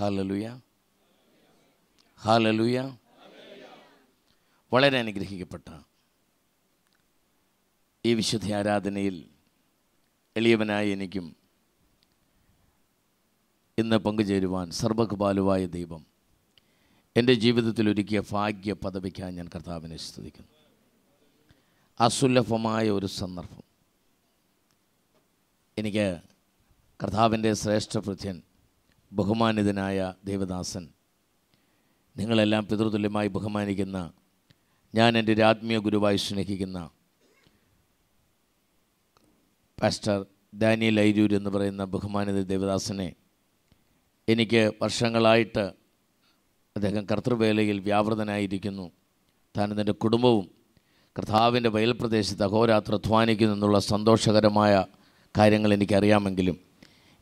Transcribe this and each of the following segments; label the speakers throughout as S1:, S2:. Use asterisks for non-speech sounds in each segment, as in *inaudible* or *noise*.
S1: Hallelujah ഹാലലുയ വളരെ അനുഗ്രഹിക്കപ്പെട്ട ഈ വിശുദ്ധ ആരാധനയിൽ എളിയവനായ എനിക്കും ഇന്ന് പങ്കുചേരുവാൻ സർവകപാലുവായ ദൈവം എൻ്റെ ജീവിതത്തിൽ ഒരുക്കിയ ഭാഗ്യ പദവിക്കാൻ ഞാൻ കർത്താവിനെ സ്തുതിക്കുന്നു അസുലഭമായ ഒരു സന്ദർഭം എനിക്ക് കർത്താവിൻ്റെ ശ്രേഷ്ഠ ഭൃത്യൻ ബഹുമാനിതനായ ദേവദാസൻ നിങ്ങളെല്ലാം പിതൃതുല്യമായി ബഹുമാനിക്കുന്ന ഞാൻ എൻ്റെ ആത്മീയ ഗുരുവായി സ്നേഹിക്കുന്ന പാസ്റ്റർ ദാനിയൽ ഐരൂർ എന്ന് പറയുന്ന ബഹുമാനിത ദേവദാസനെ എനിക്ക് വർഷങ്ങളായിട്ട് അദ്ദേഹം കർത്തൃവേലയിൽ വ്യാപൃതനായിരിക്കുന്നു താൻ എൻ്റെ കുടുംബവും കർത്താവിൻ്റെ വയൽപ്രദേശത്ത് അഹോരാത്ര അധ്വാനിക്കുന്നു എന്നുള്ള സന്തോഷകരമായ കാര്യങ്ങൾ എനിക്കറിയാമെങ്കിലും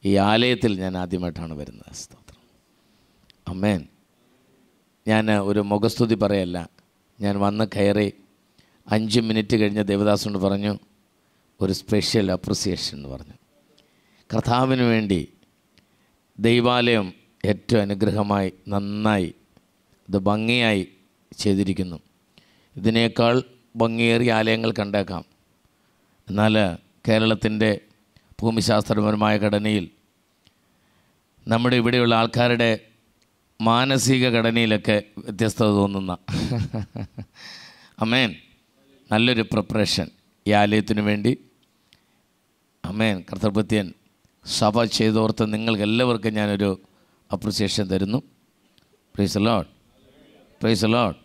S1: ഈ ആലയത്തിൽ ഞാൻ ആദ്യമായിട്ടാണ് വരുന്നത് സ്തോത്രം അമ്മേൻ ഞാൻ ഒരു മുഖസ്തുതി പറയല്ല ഞാൻ വന്ന് കയറി അഞ്ച് മിനിറ്റ് കഴിഞ്ഞ് കൊണ്ട് പറഞ്ഞു ഒരു സ്പെഷ്യൽ അപ്രിസിയേഷൻ എന്ന് പറഞ്ഞു കർത്താവിന് വേണ്ടി ദൈവാലയം ഏറ്റവും അനുഗ്രഹമായി നന്നായി ഇത് ഭംഗിയായി ചെയ്തിരിക്കുന്നു ഇതിനേക്കാൾ ഭംഗിയേറിയ ആലയങ്ങൾ കണ്ടേക്കാം എന്നാൽ കേരളത്തിൻ്റെ ഭൂമിശാസ്ത്രപരമായ ഘടനയിൽ നമ്മുടെ ഇവിടെയുള്ള ആൾക്കാരുടെ മാനസിക ഘടനയിലൊക്കെ വ്യത്യസ്തത തോന്നുന്ന അമേൻ നല്ലൊരു പ്രിപ്പറേഷൻ ഈ ആലയത്തിനു വേണ്ടി അമേൻ കർത്തൃപത്യൻ സഭ ചെയ്തോർത്ത് നിങ്ങൾക്ക് എല്ലാവർക്കും ഞാനൊരു അപ്രിസിയേഷൻ തരുന്നു പ്രൈസ് ലോഡ് പ്രൈസ് ലോഡ്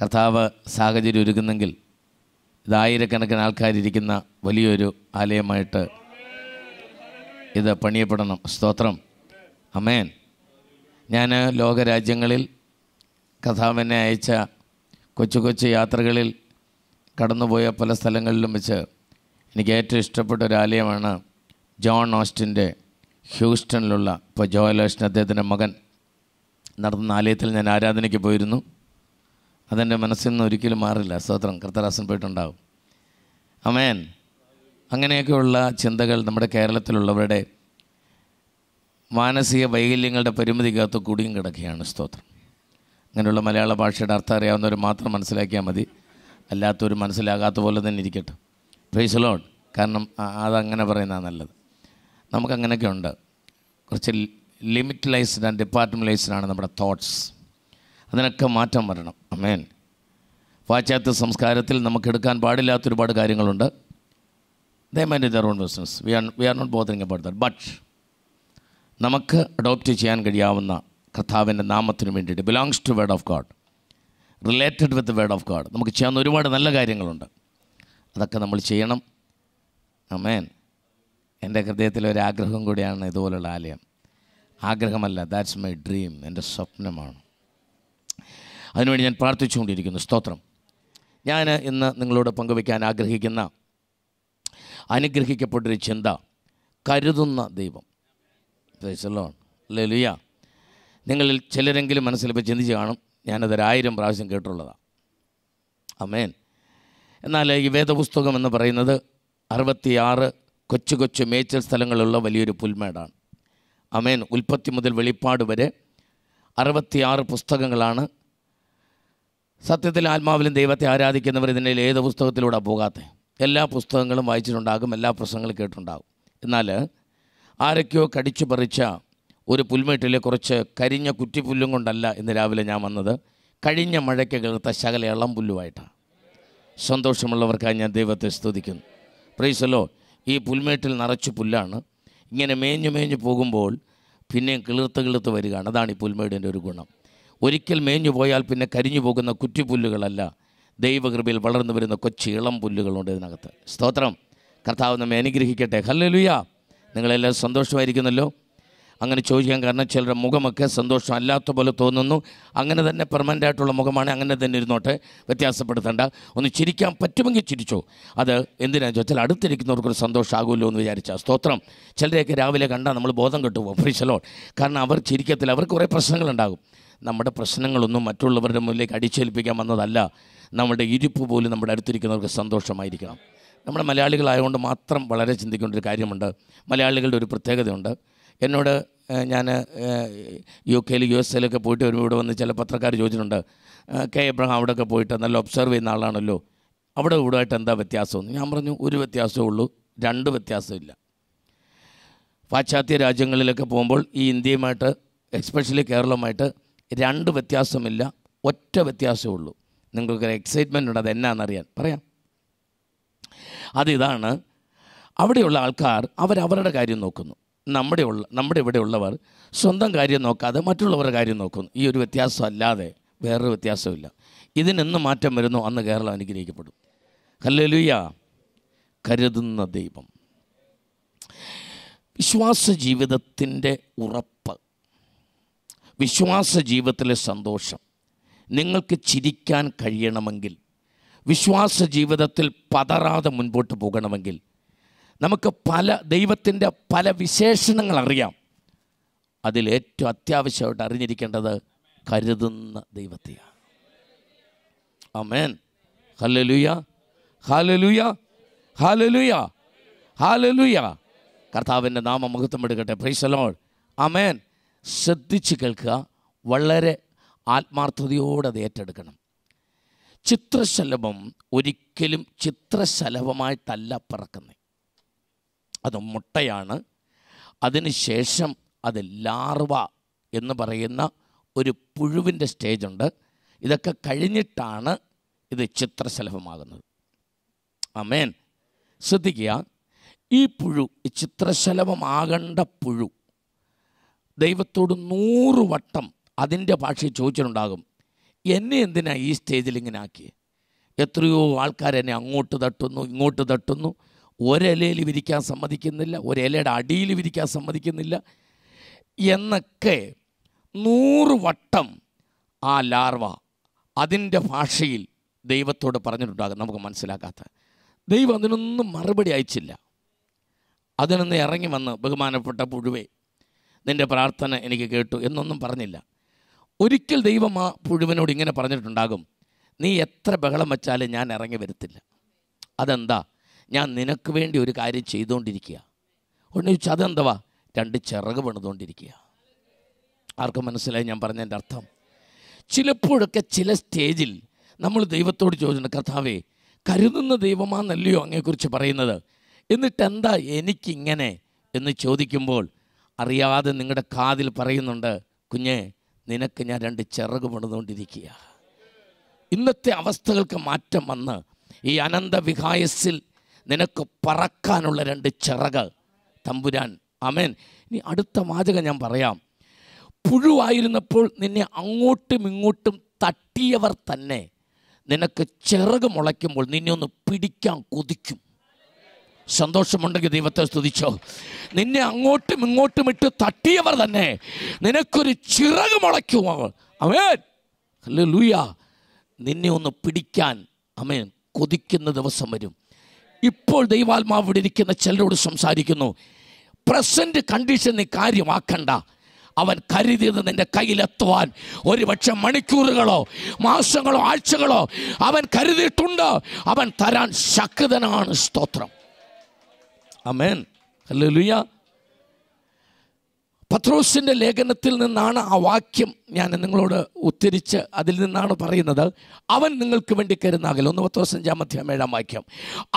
S1: കർത്താവ് സാഹചര്യം ഒരുക്കുന്നെങ്കിൽ ഇത് ആയിരക്കണക്കിന് ആൾക്കാരിരിക്കുന്ന വലിയൊരു ആലയമായിട്ട് ഇത് പണിയപ്പെടണം സ്തോത്രം അമേൻ ഞാൻ ലോകരാജ്യങ്ങളിൽ കഥാവിനെ അയച്ച കൊച്ചു കൊച്ചു യാത്രകളിൽ കടന്നുപോയ പല സ്ഥലങ്ങളിലും വെച്ച് എനിക്ക് ഏറ്റവും ഇഷ്ടപ്പെട്ട ഒരു ആലയമാണ് ജോൺ ഓസ്റ്റിൻ്റെ ഹ്യൂസ്റ്റണിലുള്ള ഇപ്പോൾ ജോയൽ ഓസ്റ്റിൻ അദ്ദേഹത്തിൻ്റെ മകൻ നടന്ന ആലയത്തിൽ ഞാൻ ആരാധനയ്ക്ക് പോയിരുന്നു അതെൻ്റെ മനസ്സിൽ നിന്ന് ഒരിക്കലും മാറില്ല സ്തോത്രം കർത്തദാസൻ പോയിട്ടുണ്ടാവും അമേൻ അങ്ങനെയൊക്കെയുള്ള ചിന്തകൾ നമ്മുടെ കേരളത്തിലുള്ളവരുടെ മാനസിക വൈകല്യങ്ങളുടെ പരിമിതിക്കകത്ത് കൂടിയും കിടക്കുകയാണ് സ്തോത്രം അങ്ങനെയുള്ള മലയാള ഭാഷയുടെ അർത്ഥം അറിയാവുന്നവർ മാത്രം മനസ്സിലാക്കിയാൽ മതി അല്ലാത്തവർ മനസ്സിലാകാത്ത പോലെ തന്നെ ഇരിക്കട്ടെ പ്രൈസ് ലോൺ കാരണം അതങ്ങനെ പറയുന്നതാണ് നല്ലത് നമുക്കങ്ങനെയൊക്കെ ഉണ്ട് കുറച്ച് ലിമിറ്റലൈസ്ഡ് ആൻഡ് ഡിപ്പാർട്ട്മെൻറ്റലൈസ്ഡ് ആണ് നമ്മുടെ തോട്ട്സ് അതിനൊക്കെ മാറ്റം വരണം അമേൻ പാശ്ചാത്യ സംസ്കാരത്തിൽ നമുക്ക് എടുക്കാൻ പാടില്ലാത്ത ഒരുപാട് കാര്യങ്ങളുണ്ട് they manage our own business we are we are not bothering about that but നമുക്ക് അഡോപ്റ്റ് ചെയ്യാൻ കഴിയാവുന്ന കർത്താവിൻ്റെ നാമത്തിന് വേണ്ടിയിട്ട് belongs to word of God related with word of God നമുക്ക് ചെയ്യാവുന്ന ഒരുപാട് നല്ല കാര്യങ്ങളുണ്ട് അതൊക്കെ നമ്മൾ ചെയ്യണം അമേൻ എൻ്റെ ആഗ്രഹം കൂടിയാണ് ഇതുപോലുള്ള ആലയം ആഗ്രഹമല്ല ദാറ്റ്സ് മൈ ഡ്രീം എൻ്റെ സ്വപ്നമാണ് അതിനുവേണ്ടി ഞാൻ പ്രാർത്ഥിച്ചുകൊണ്ടിരിക്കുന്നു സ്തോത്രം ഞാൻ ഇന്ന് നിങ്ങളോട് പങ്കുവയ്ക്കാൻ ആഗ്രഹിക്കുന്ന അനുഗ്രഹിക്കപ്പെട്ടൊരു ചിന്ത കരുതുന്ന ദൈവം ലുയ നിങ്ങളിൽ ചിലരെങ്കിലും മനസ്സിലിപ്പോൾ ചിന്തിച്ച് കാണും ഞാനതൊരായിരം പ്രാവശ്യം കേട്ടുള്ളതാണ് അമേൻ എന്നാൽ ഈ വേദപുസ്തകം എന്ന് പറയുന്നത് അറുപത്തിയാറ് കൊച്ചു കൊച്ചു മേച്ചൽ സ്ഥലങ്ങളുള്ള വലിയൊരു പുൽമേടാണ് അമേൻ ഉൽപ്പത്തി മുതൽ വെളിപ്പാട് വരെ അറുപത്തിയാറ് പുസ്തകങ്ങളാണ് സത്യത്തിൽ ആത്മാവിലും ദൈവത്തെ ആരാധിക്കുന്നവർ ഇതിൻ്റെ ഏത് പുസ്തകത്തിലൂടെ പോകാത്തത് എല്ലാ പുസ്തകങ്ങളും വായിച്ചിട്ടുണ്ടാകും എല്ലാ പ്രസംഗങ്ങളും കേട്ടിട്ടുണ്ടാകും എന്നാൽ ആരൊക്കെയോ കടിച്ചു പറിച്ച ഒരു പുൽമേട്ടിലെ കുറച്ച് കരിഞ്ഞ കുറ്റിപ്പുല്ലും കൊണ്ടല്ല ഇന്ന് രാവിലെ ഞാൻ വന്നത് കഴിഞ്ഞ മഴയ്ക്ക് കിളർത്ത ശകല ഇളം പുല്ലുമായിട്ടാണ് സന്തോഷമുള്ളവർക്കായി ഞാൻ ദൈവത്തെ സ്തുതിക്കുന്നു പ്രൈസല്ലോ ഈ പുൽമേട്ടിൽ നിറച്ച് പുല്ലാണ് ഇങ്ങനെ മേഞ്ഞു മേഞ്ഞു പോകുമ്പോൾ പിന്നെയും കിളിർത്ത് കിളിർത്ത് വരികയാണ് അതാണ് ഈ പുൽമേടിൻ്റെ ഒരു ഗുണം ഒരിക്കൽ മേഞ്ഞു പോയാൽ പിന്നെ കരിഞ്ഞു പോകുന്ന കുറ്റിപ്പുല്ലുകളല്ല ദൈവകൃപയിൽ വളർന്നു വരുന്ന കൊച്ചു ഇളം പുല്ലുകളുണ്ട് ഇതിനകത്ത് സ്തോത്രം കർത്താവ് നമ്മെ അനുഗ്രഹിക്കട്ടെ ഹല്ലലുയ നിങ്ങളെല്ലാം സന്തോഷമായിരിക്കുന്നല്ലോ അങ്ങനെ ചോദിക്കാൻ കാരണം ചിലരുടെ മുഖമൊക്കെ സന്തോഷം അല്ലാത്ത പോലെ തോന്നുന്നു അങ്ങനെ തന്നെ പെർമനൻ്റായിട്ടുള്ള ആയിട്ടുള്ള മുഖമാണ് അങ്ങനെ തന്നെ ഇരുന്നോട്ടെ വ്യത്യാസപ്പെടുത്തേണ്ട ഒന്ന് ചിരിക്കാൻ പറ്റുമെങ്കിൽ ചിരിച്ചോ അത് എന്തിനാണെന്ന് ചോദിച്ചാൽ അടുത്തിരിക്കുന്നവർക്കൊരു സന്തോഷമാകുമല്ലോ എന്ന് വിചാരിച്ചാൽ സ്തോത്രം ചിലരെയൊക്കെ രാവിലെ കണ്ടാൽ നമ്മൾ ബോധം കിട്ടുമോ ഫ്രീശലോൺ കാരണം അവർ ചിരിക്കത്തില്ല അവർക്ക് കുറേ പ്രശ്നങ്ങളുണ്ടാകും നമ്മുടെ പ്രശ്നങ്ങളൊന്നും മറ്റുള്ളവരുടെ മുന്നിലേക്ക് അടിച്ചേൽപ്പിക്കാൻ വന്നതല്ല നമ്മുടെ ഇരിപ്പ് പോലും നമ്മുടെ അടുത്തിരിക്കുന്നവർക്ക് സന്തോഷമായിരിക്കണം നമ്മുടെ മലയാളികളായതുകൊണ്ട് മാത്രം വളരെ ചിന്തിക്കേണ്ട ഒരു കാര്യമുണ്ട് മലയാളികളുടെ ഒരു പ്രത്യേകതയുണ്ട് എന്നോട് ഞാൻ യു കെയിൽ യു എസ് എയിലൊക്കെ പോയിട്ട് വരുമ്പോൾ ഇവിടെ വന്ന് ചില പത്രക്കാർ ചോദിച്ചിട്ടുണ്ട് കെ എബ്രഹാം ഒക്കെ പോയിട്ട് നല്ല ഒബ്സർവ് ചെയ്യുന്ന ആളാണല്ലോ അവിടെ കൂടുതലായിട്ട് എന്താ വ്യത്യാസമെന്ന് ഞാൻ പറഞ്ഞു ഒരു വ്യത്യാസമേ ഉള്ളൂ രണ്ട് വ്യത്യാസമില്ല പാശ്ചാത്യ രാജ്യങ്ങളിലൊക്കെ പോകുമ്പോൾ ഈ ഇന്ത്യയുമായിട്ട് എക്സ്പെഷ്യലി കേരളമായിട്ട് രണ്ട് വ്യത്യാസമില്ല ഒറ്റ വ്യത്യാസമേ ഉള്ളൂ നിങ്ങൾക്കൊരു എക്സൈറ്റ്മെൻ്റ് ഉണ്ട് അത് എന്നാണെന്നറിയാൻ പറയാം അതിതാണ് അവിടെയുള്ള ആൾക്കാർ അവരവരുടെ കാര്യം നോക്കുന്നു നമ്മുടെ ഉള്ള നമ്മുടെ ഉള്ളവർ സ്വന്തം കാര്യം നോക്കാതെ മറ്റുള്ളവരുടെ കാര്യം നോക്കുന്നു ഈ ഒരു വ്യത്യാസം അല്ലാതെ വേറൊരു വ്യത്യാസമില്ല ഇതിനെന്ന് മാറ്റം വരുന്നു അന്ന് കേരളം അനുഗ്രഹിക്കപ്പെടും ഹല്ലേലുയ്യ കരുതുന്ന ദൈവം വിശ്വാസ ജീവിതത്തിൻ്റെ ഉറപ്പ് വിശ്വാസ ജീവിതത്തിലെ സന്തോഷം നിങ്ങൾക്ക് ചിരിക്കാൻ കഴിയണമെങ്കിൽ വിശ്വാസ ജീവിതത്തിൽ പതറാതെ മുൻപോട്ട് പോകണമെങ്കിൽ നമുക്ക് പല ദൈവത്തിൻ്റെ പല വിശേഷണങ്ങൾ അറിയാം അതിൽ ഏറ്റവും അത്യാവശ്യമായിട്ട് അറിഞ്ഞിരിക്കേണ്ടത് കരുതുന്ന ദൈവത്തെയാണ് അമേൻ ഹലലുയ ഹാലലുയ ഹാലലുയ ഹാലലുയ കർത്താവിൻ്റെ നാമം മഹത്വം എടുക്കട്ടെ പ്രൈസലോൾ അമേൻ ശ്രദ്ധിച്ച് കേൾക്കുക വളരെ ആത്മാർത്ഥതയോടെ അത് ഏറ്റെടുക്കണം ചിത്രശലഭം ഒരിക്കലും ചിത്രശലഭമായിട്ടല്ല പറക്കുന്നത് അത് മുട്ടയാണ് അതിനുശേഷം അത് ലാർവ എന്ന് പറയുന്ന ഒരു പുഴുവിൻ്റെ സ്റ്റേജുണ്ട് ഇതൊക്കെ കഴിഞ്ഞിട്ടാണ് ഇത് ചിത്രശലഭമാകുന്നത് അമേൻ ശ്രദ്ധിക്കുക ഈ പുഴു ഈ ചിത്രശലഭമാകേണ്ട പുഴു ദൈവത്തോട് നൂറ് വട്ടം അതിൻ്റെ ഭാഷയിൽ ചോദിച്ചിട്ടുണ്ടാകും എന്നെ എന്തിനാ ഈ സ്റ്റേജിൽ ഇങ്ങനെ ആക്കിയത് എത്രയോ ആൾക്കാരെന്നെ അങ്ങോട്ട് തട്ടുന്നു ഇങ്ങോട്ട് തട്ടുന്നു ഒരലയിൽ വിരിക്കാൻ സമ്മതിക്കുന്നില്ല ഒരലയുടെ അടിയിൽ വിരിക്കാൻ സമ്മതിക്കുന്നില്ല എന്നൊക്കെ നൂറ് വട്ടം ആ ലാർവ അതിൻ്റെ ഭാഷയിൽ ദൈവത്തോട് പറഞ്ഞിട്ടുണ്ടാകും നമുക്ക് മനസ്സിലാക്കാത്ത ദൈവം അതിനൊന്നും മറുപടി അയച്ചില്ല അതിനൊന്ന് ഇറങ്ങി വന്ന് ബഹുമാനപ്പെട്ട പുഴുവേ നിൻ്റെ പ്രാർത്ഥന എനിക്ക് കേട്ടു എന്നൊന്നും പറഞ്ഞില്ല ഒരിക്കൽ ദൈവം ആ പുഴുവിനോട് ഇങ്ങനെ പറഞ്ഞിട്ടുണ്ടാകും നീ എത്ര ബഹളം വച്ചാലും ഞാൻ ഇറങ്ങി വരത്തില്ല അതെന്താ ഞാൻ നിനക്ക് വേണ്ടി ഒരു കാര്യം ചെയ്തുകൊണ്ടിരിക്കുക ഉടനെ ചോദിച്ചാൽ അതെന്തവാ രണ്ട് ചിറക് പണിതുകൊണ്ടിരിക്കുക ആർക്കും മനസ്സിലായി ഞാൻ പറഞ്ഞതിൻ്റെ അർത്ഥം ചിലപ്പോഴൊക്കെ ചില സ്റ്റേജിൽ നമ്മൾ ദൈവത്തോട് ചോദിച്ചിട്ടുണ്ട് കർത്താവേ കരുതുന്ന ദൈവമാണെന്നല്ലയോ അങ്ങയെക്കുറിച്ച് പറയുന്നത് എന്നിട്ടെന്താ എനിക്കിങ്ങനെ എന്ന് ചോദിക്കുമ്പോൾ അറിയാതെ നിങ്ങളുടെ കാതിൽ പറയുന്നുണ്ട് കുഞ്ഞേ നിനക്ക് ഞാൻ രണ്ട് ചിറക് പണിതുകൊണ്ടിരിക്കുക ഇന്നത്തെ അവസ്ഥകൾക്ക് മാറ്റം വന്ന് ഈ അനന്ത വിഹായസിൽ നിനക്ക് പറക്കാനുള്ള രണ്ട് ചിറക് തമ്പുരാൻ അമേൻ ഇനി അടുത്ത വാചകം ഞാൻ പറയാം പുഴുവായിരുന്നപ്പോൾ നിന്നെ അങ്ങോട്ടും ഇങ്ങോട്ടും തട്ടിയവർ തന്നെ നിനക്ക് ചിറക് മുളയ്ക്കുമ്പോൾ നിന്നെ ഒന്ന് പിടിക്കാൻ കൊതിക്കും സന്തോഷമുണ്ടെങ്കിൽ ദൈവത്തെ സ്തുതിച്ചോ നിന്നെ അങ്ങോട്ടും ഇങ്ങോട്ടും ഇട്ട് തട്ടിയവർ തന്നെ നിനക്കൊരു ചിറക് മുളയ്ക്കുമോ അമേൻ അല്ലേ ലൂയ നിന്നെ ഒന്ന് പിടിക്കാൻ അമേൻ കൊതിക്കുന്ന ദിവസം വരും ഇപ്പോൾ ദൈവാത്മാവ് ഇവിടെ ഇരിക്കുന്ന ചിലരോട് സംസാരിക്കുന്നു പ്രസൻറ്റ് കണ്ടീഷൻ നീ കാര്യമാക്കണ്ട അവൻ കരുതിയത് നിന്റെ കയ്യിലെത്തുവാൻ ഒരുപക്ഷെ മണിക്കൂറുകളോ മാസങ്ങളോ ആഴ്ചകളോ അവൻ കരുതിയിട്ടുണ്ട് അവൻ തരാൻ ശക്തനാണ് സ്തോത്രം അമേൻ അല്ലേ ലുയ പത്രോസിൻ്റെ ലേഖനത്തിൽ നിന്നാണ് ആ വാക്യം ഞാൻ നിങ്ങളോട് ഉദ്ധരിച്ച് അതിൽ നിന്നാണ് പറയുന്നത് അവൻ നിങ്ങൾക്ക് വേണ്ടി കരുന്നാകൽ ഒന്ന് പത്രോസഞ്ചാം അധ്യായം ഏഴാം വാക്യം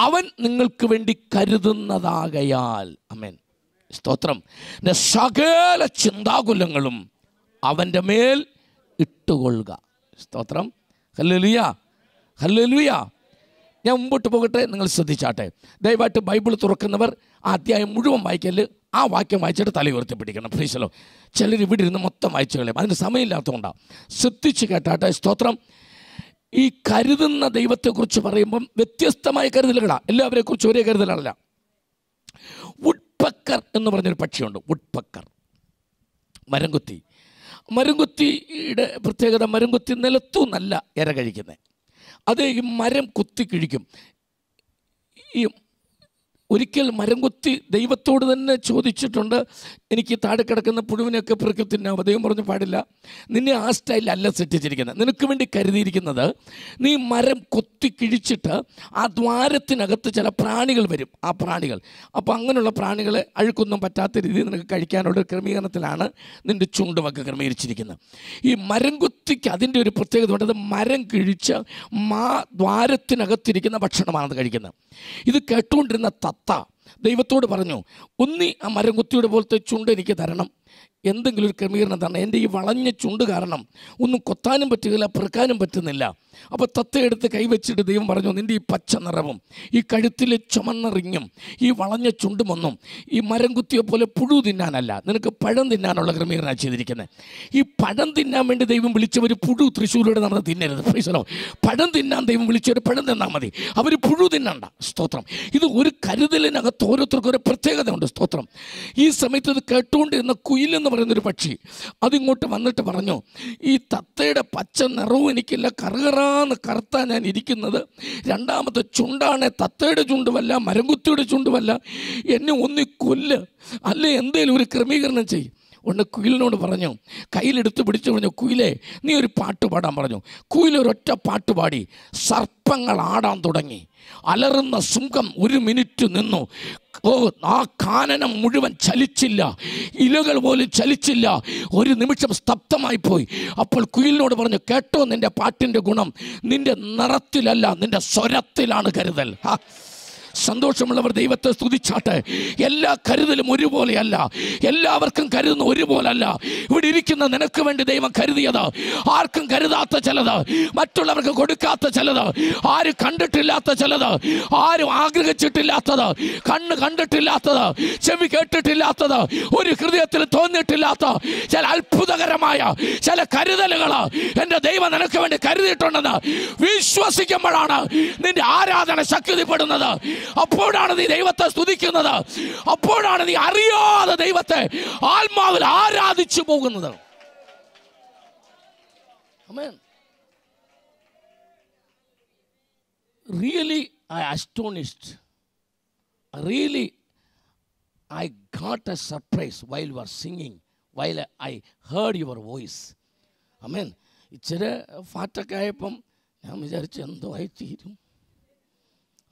S1: അവൻ നിങ്ങൾക്ക് വേണ്ടി കരുതുന്നതാകയാൽ അമേൻ സ്തോത്രം സകല ചിന്താകുലങ്ങളും അവൻ്റെ മേൽ ഇട്ടുകൊള്ളുക സ്തോത്രം ഹല്ലുലിയ ഹല്ലുലിയ ഞാൻ മുമ്പോട്ട് പോകട്ടെ നിങ്ങൾ ശ്രദ്ധിച്ചാട്ടെ ദയവായിട്ട് ബൈബിൾ തുറക്കുന്നവർ ആ അധ്യായം മുഴുവൻ വായിക്കല് ആ വാക്യം വായിച്ചിട്ട് തല ഉയർത്തി പിടിക്കണം പ്രീശലോ ചിലർ ഇവിടെ ഇരുന്ന് മൊത്തം വായിച്ചു കളയും അതിന് സമയമില്ലാത്തതുകൊണ്ടാണ് ശ്രദ്ധിച്ച് കേട്ടാട്ടെ സ്തോത്രം ഈ കരുതുന്ന ദൈവത്തെക്കുറിച്ച് പറയുമ്പം വ്യത്യസ്തമായ കരുതലുകളാണ് എല്ലാവരെക്കുറിച്ചും ഒരേ കരുതലല്ല വുഡ്പക്കർ എന്ന് പറഞ്ഞൊരു പക്ഷിയുണ്ട് വുഡ്പക്കർ മരംകുത്തി മരംകുത്തിയുടെ പ്രത്യേകത മരംകുത്തി നല്ല ഇര കഴിക്കുന്നത് അത് ഈ മരം കുത്തിക്കിഴിക്കും ഈ ഒരിക്കൽ മരം കൊത്തി ദൈവത്തോട് തന്നെ ചോദിച്ചിട്ടുണ്ട് എനിക്ക് താഴെ കിടക്കുന്ന പുഴുവിനെയൊക്കെ പെറുക്കി തിന്നാവും ദൈവം പറഞ്ഞു പാടില്ല നിന്നെ ആ സ്റ്റൈലല്ല സെറ്റിച്ചിരിക്കുന്നത് നിനക്ക് വേണ്ടി കരുതിയിരിക്കുന്നത് നീ മരം കൊത്തി കിഴിച്ചിട്ട് ആ ദ്വാരത്തിനകത്ത് ചില പ്രാണികൾ വരും ആ പ്രാണികൾ അപ്പോൾ അങ്ങനെയുള്ള പ്രാണികളെ അഴുക്കൊന്നും പറ്റാത്ത രീതിയിൽ നിനക്ക് കഴിക്കാനുള്ള ക്രമീകരണത്തിലാണ് നിൻ്റെ ചുണ്ടുമൊക്കെ ക്രമീകരിച്ചിരിക്കുന്നത് ഈ മരം കൊത്തിക്ക് അതിൻ്റെ ഒരു പ്രത്യേകത ഉണ്ട് അത് മരം കിഴിച്ച് മാ ദ്വാരത്തിനകത്തിരിക്കുന്ന ഭക്ഷണമാണ് കഴിക്കുന്നത് ഇത് കേട്ടുകൊണ്ടിരുന്ന തത്വം തത്ത ദൈവത്തോട് പറഞ്ഞു ഒന്നി ആ മരം കുത്തിയുടെ പോലത്തെ ചുണ്ട് എനിക്ക് തരണം എന്തെങ്കിലും ഒരു ക്രമീകരണം തന്നെ എൻ്റെ ഈ വളഞ്ഞ ചുണ്ട് കാരണം ഒന്നും കൊത്താനും പറ്റുന്നില്ല പെറുക്കാനും പറ്റുന്നില്ല അപ്പോൾ തത്തയെടുത്ത് എടുത്ത് കൈവച്ചിട്ട് ദൈവം പറഞ്ഞു നിൻ്റെ ഈ പച്ച നിറവും ഈ കഴുത്തിലെ ചുമന്ന റിങ്ങും ഈ വളഞ്ഞ ചുണ്ടുമൊന്നും ഈ മരം കുത്തിയെ പോലെ പുഴു തിന്നാനല്ല നിനക്ക് പഴം തിന്നാനുള്ള ക്രമീകരണം ചെയ്തിരിക്കുന്നത് ഈ പഴം തിന്നാൻ വേണ്ടി ദൈവം വിളിച്ചവർ പുഴു തൃശ്ശൂരിലൂടെ നടന്ന് തിന്നരുത് പൈസലോ പഴം തിന്നാൻ ദൈവം വിളിച്ചവർ പഴം തിന്നാൽ മതി അവർ പുഴു തിന്നണ്ട സ്തോത്രം ഇത് ഒരു കരുതലിനകത്ത് ഓരോരുത്തർക്കും ഒരു പ്രത്യേകതയുണ്ട് സ്തോത്രം ഈ സമയത്ത് ഇത് കേട്ടുകൊണ്ടിരുന്ന കുയിലെന്ന് പറയുന്നൊരു പക്ഷി അതിങ്ങോട്ട് വന്നിട്ട് പറഞ്ഞു ഈ തത്തയുടെ പച്ച നിറവും എനിക്കില്ല കറുകറാന്ന് കറുത്താ ഞാൻ ഇരിക്കുന്നത് രണ്ടാമത്തെ ചുണ്ടാണ് തത്തയുടെ ചുണ്ടുമല്ല മരംകുത്തിയുടെ ചുണ്ടുമല്ല എന്നെ ഒന്ന് കൊല്ല് അല്ലെ എന്തേലും ഒരു ക്രമീകരണം ചെയ്യും ഒന്ന് കുയിലിനോട് പറഞ്ഞു കയ്യിലെടുത്ത് പിടിച്ചു പറഞ്ഞു കുയിലെ നീ ഒരു പാട്ട് പാടാൻ പറഞ്ഞു കുയിലൊരൊറ്റ പാട്ട് പാടി സർപ്പങ്ങൾ ആടാൻ തുടങ്ങി അലറുന്ന സുഖം ഒരു മിനിറ്റ് നിന്നു ഓ ആ കാനനം മുഴുവൻ ചലിച്ചില്ല ഇലകൾ പോലും ചലിച്ചില്ല ഒരു നിമിഷം സ്തബ്ധമായി പോയി അപ്പോൾ കുയിലിനോട് പറഞ്ഞു കേട്ടോ നിൻ്റെ പാട്ടിൻ്റെ ഗുണം നിൻ്റെ നിറത്തിലല്ല നിൻ്റെ സ്വരത്തിലാണ് കരുതൽ സന്തോഷമുള്ളവർ ദൈവത്തെ സ്തുതിച്ചാട്ടെ എല്ലാ കരുതലും ഒരുപോലെയല്ല എല്ലാവർക്കും കരുതുന്ന ഒരുപോലല്ല ഇവിടെ ഇരിക്കുന്ന നിനക്ക് വേണ്ടി ദൈവം കരുതിയത് ആർക്കും കരുതാത്ത ചിലത് മറ്റുള്ളവർക്ക് കൊടുക്കാത്ത ചിലത് ആരും കണ്ടിട്ടില്ലാത്ത ചിലത് ആരും ആഗ്രഹിച്ചിട്ടില്ലാത്തത് കണ്ണ് കണ്ടിട്ടില്ലാത്തത് ചെവി കേട്ടിട്ടില്ലാത്തത് ഒരു ഹൃദയത്തിൽ തോന്നിയിട്ടില്ലാത്ത ചില അത്ഭുതകരമായ ചില കരുതലുകൾ എൻ്റെ ദൈവം നിനക്ക് വേണ്ടി കരുതിയിട്ടുണ്ടെന്ന് വിശ്വസിക്കുമ്പോഴാണ് നിന്റെ ആരാധന ശക്തിപ്പെടുന്നത് അപ്പോഴാണ് നീ ദൈവത്തെ സ്തുതിക്കുന്നത് അപ്പോഴാണ് നീ അറിയാതെ ദൈവത്തെ ആത്മാവിൽ ആരാധിച്ചു പോകുന്നത് really I astonished really I got a surprise while you are singing while I heard your voice amen ഇച്ചിരി ഫാറ്റൊക്കെ ആയപ്പം ഞാൻ വിചാരിച്ചു എന്തോ ആയി തീരും